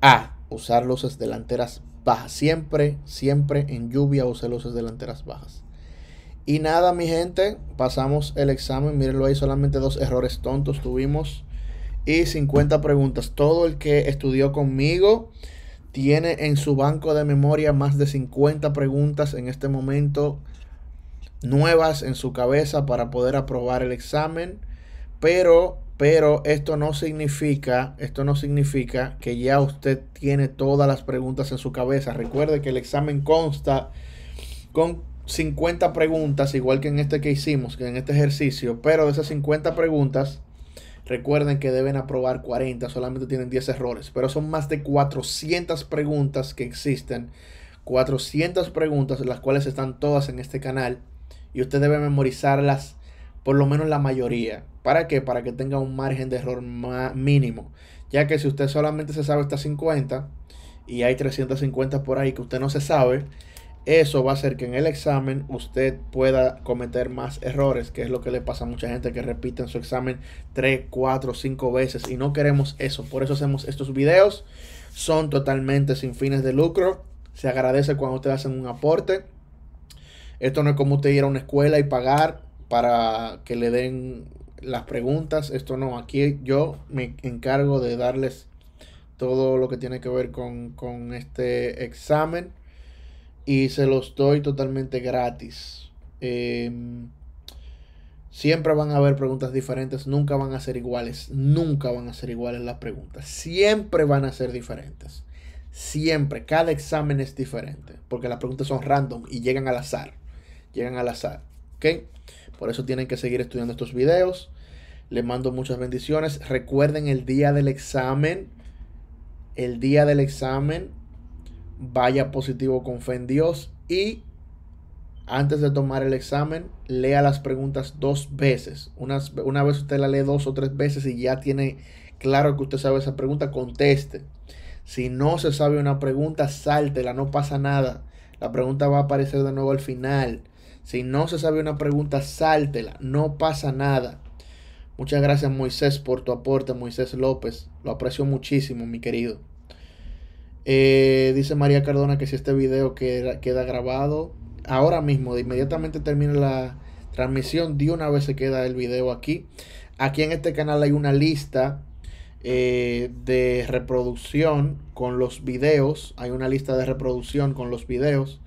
A. Usar luces delanteras bajas. Siempre, siempre en lluvia use luces delanteras bajas. Y nada, mi gente. Pasamos el examen. Mírenlo ahí. Solamente dos errores tontos tuvimos y 50 preguntas. Todo el que estudió conmigo tiene en su banco de memoria más de 50 preguntas en este momento nuevas en su cabeza para poder aprobar el examen, pero pero esto no significa, esto no significa que ya usted tiene todas las preguntas en su cabeza. Recuerde que el examen consta con 50 preguntas, igual que en este que hicimos, que en este ejercicio, pero de esas 50 preguntas Recuerden que deben aprobar 40, solamente tienen 10 errores, pero son más de 400 preguntas que existen. 400 preguntas, las cuales están todas en este canal. Y usted debe memorizarlas, por lo menos la mayoría. ¿Para qué? Para que tenga un margen de error mínimo. Ya que si usted solamente se sabe estas 50 y hay 350 por ahí que usted no se sabe, eso va a hacer que en el examen usted pueda cometer más errores, que es lo que le pasa a mucha gente que repiten su examen 3, 4, 5 veces y no queremos eso. Por eso hacemos estos videos. Son totalmente sin fines de lucro. Se agradece cuando usted hacen un aporte. Esto no es como usted ir a una escuela y pagar para que le den las preguntas. Esto no, aquí yo me encargo de darles todo lo que tiene que ver con, con este examen y se los doy totalmente gratis. Em, siempre van a haber preguntas diferentes, nunca van a ser iguales, nunca van a ser iguales las preguntas, siempre van a ser diferentes. Siempre, cada examen es diferente, porque las preguntas son random y llegan al azar. Llegan al azar, ¿ok? Por eso tienen que seguir estudiando estos videos. Les mando muchas bendiciones. Recuerden el día del examen. El día del examen vaya positivo con fe en Dios y antes de tomar el examen, lea las preguntas dos veces. Una, una vez usted la lee dos o tres veces y ya tiene claro que usted sabe esa pregunta, conteste. Si no se sabe una pregunta, sáltela, no pasa nada. La pregunta va a aparecer de nuevo al final. Si no se sabe una pregunta, sáltela, no pasa nada. Muchas gracias Moisés por tu aporte, Moisés López. Lo aprecio muchísimo, mi querido. Eh, dice María Cardona que si este video queda, grabado, ahora mismo, de inmediatamente termina la transmisión, de una vez se queda el video aquí. Aquí en este canal hay una lista eh, de reproducción con los videos. Hay una lista de reproducción con los videos.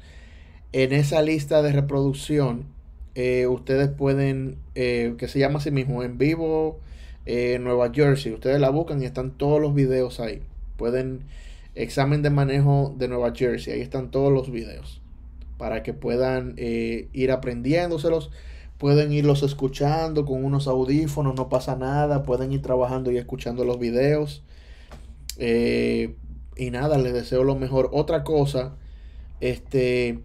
En esa lista de reproducción, eh, ustedes pueden, que se llama así mismo, en vivo Nueva Jersey. Ustedes la buscan y están todos los videos ahí. Pueden examen de manejo de Nueva Jersey. Ahí están todos los videos para que puedan eh, ir aprendiéndoselos. Pueden irlos escuchando con unos audífonos, no pasa nada. Pueden ir trabajando y escuchando los videos. Eh, y nada, les deseo lo mejor. Otra cosa, este,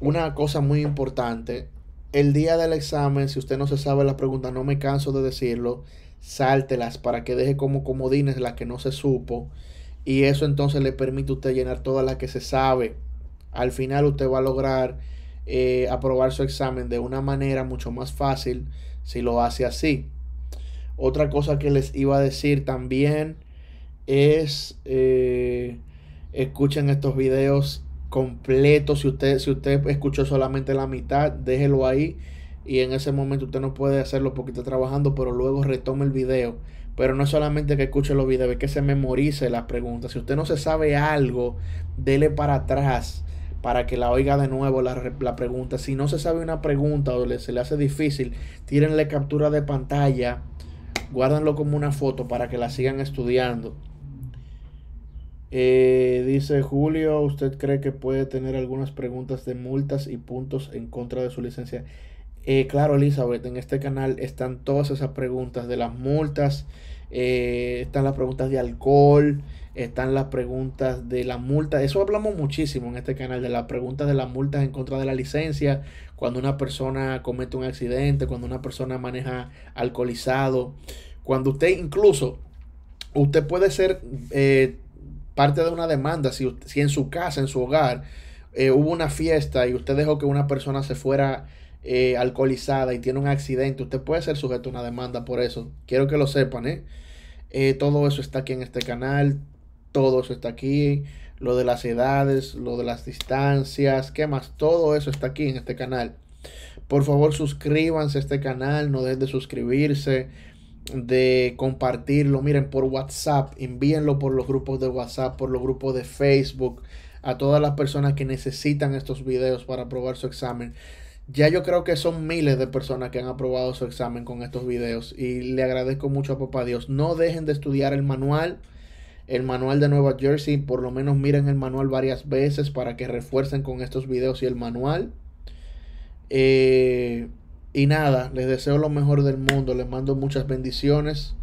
una cosa muy importante. El día del examen, si usted no se sabe la pregunta, no me canso de decirlo, sáltelas para que deje como comodines las que no se supo y eso entonces le permite a usted llenar todas las que se sabe. Al final usted va a lograr eh, aprobar su examen de una manera mucho más fácil si lo hace así. Otra cosa que les iba a decir también es eh, escuchen estos videos completos. Si usted, si usted escuchó solamente la mitad, déjelo ahí. Y en ese momento usted no puede hacerlo porque está trabajando, pero luego retome el video pero no es solamente que escuche los videos, es que se memorice las preguntas. Si usted no se sabe algo, dele para atrás para que la oiga de nuevo la, pregunta. Si no se sabe una pregunta o se le hace difícil, tírenle captura de pantalla, guárdanlo como una foto para que la sigan estudiando. Eh, dice Julio, ¿usted cree que puede tener algunas preguntas de multas y puntos en contra de su licencia? Eh, claro, Elizabeth, en este canal están todas esas preguntas de las multas, eh, están las preguntas de alcohol, están las preguntas de la multa. Eso hablamos muchísimo en este canal, de las preguntas de las multas en contra de la licencia, cuando una persona comete un accidente, cuando una persona maneja alcoholizado, cuando usted incluso, usted puede ser eh, parte de una demanda si, si en su casa, en su hogar, eh, hubo una fiesta y usted dejó que una persona se fuera eh, alcoholizada y tiene un accidente, usted puede ser sujeto a una demanda por eso. Quiero que lo sepan, ¿eh? Eh, todo eso está aquí en este canal, todo eso está aquí, lo de las edades, lo de las distancias, ¿qué más? Todo eso está aquí en este canal. Por favor, suscríbanse a este canal, no dejen de suscribirse, de compartirlo, miren, por WhatsApp, envíenlo por los grupos de WhatsApp, por los grupos de Facebook, a todas las personas que necesitan estos videos para probar su examen ya yo creo que son miles de personas que han aprobado su examen con estos videos y le agradezco mucho a papá Dios. No dejen de estudiar el manual, el manual de Nueva Jersey, por lo menos miren el manual varias veces para que refuercen con estos videos y el manual. Eh, y nada, les deseo lo mejor del mundo, les mando muchas bendiciones.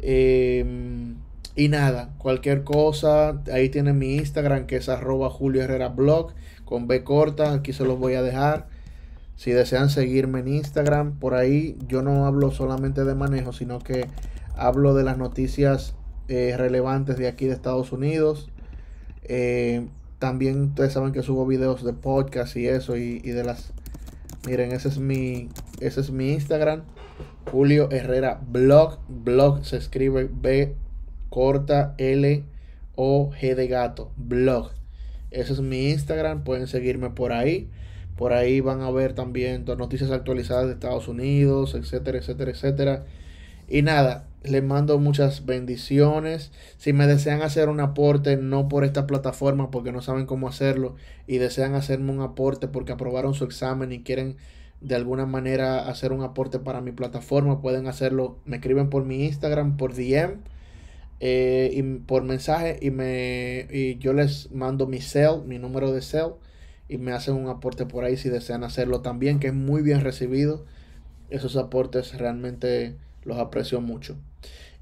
Eh, y nada, cualquier cosa, ahí tienen mi Instagram que es arroba Julio Herrera Blog con B corta, aquí se los voy a dejar. Si desean seguirme en Instagram, por ahí yo no hablo solamente de manejo, sino que hablo de las noticias eh, relevantes de aquí de Estados Unidos. Eh, también ustedes saben que subo videos de podcast y eso y, de las... Miren, ese es mi, ese es mi Instagram. Julio Herrera Blog. Blog se escribe B corta L o G de gato. Blog. Ese es mi Instagram. Pueden seguirme por ahí. Por ahí van a ver también noticias actualizadas de Estados Unidos, etcétera, etcétera, etcétera. Y nada, les mando muchas bendiciones. Si me desean hacer un aporte, no por esta plataforma porque no saben cómo hacerlo, y desean hacerme un aporte porque aprobaron su examen y quieren de alguna manera hacer un aporte para mi plataforma, pueden hacerlo. Me escriben por mi Instagram, por DM, eh, y por mensaje, y, me, y yo les mando mi cell, mi número de cell y me hacen un aporte por ahí si desean hacerlo también, que es muy bien recibido. Esos aportes realmente los aprecio mucho.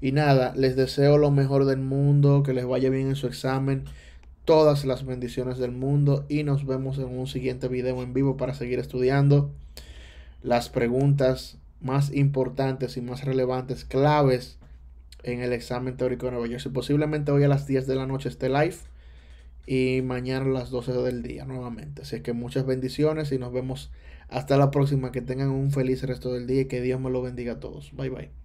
Y nada, les deseo lo mejor del mundo, que les vaya bien en su examen, todas las bendiciones del mundo y nos vemos en un siguiente video en vivo para seguir estudiando las preguntas más importantes y más relevantes, claves en el examen teórico de Nueva York. Si posiblemente hoy a las 10 de la noche esté live y mañana a las 12 del día nuevamente. Así que muchas bendiciones y nos vemos hasta la próxima. Que tengan un feliz resto del día y que Dios me lo bendiga a todos. Bye bye.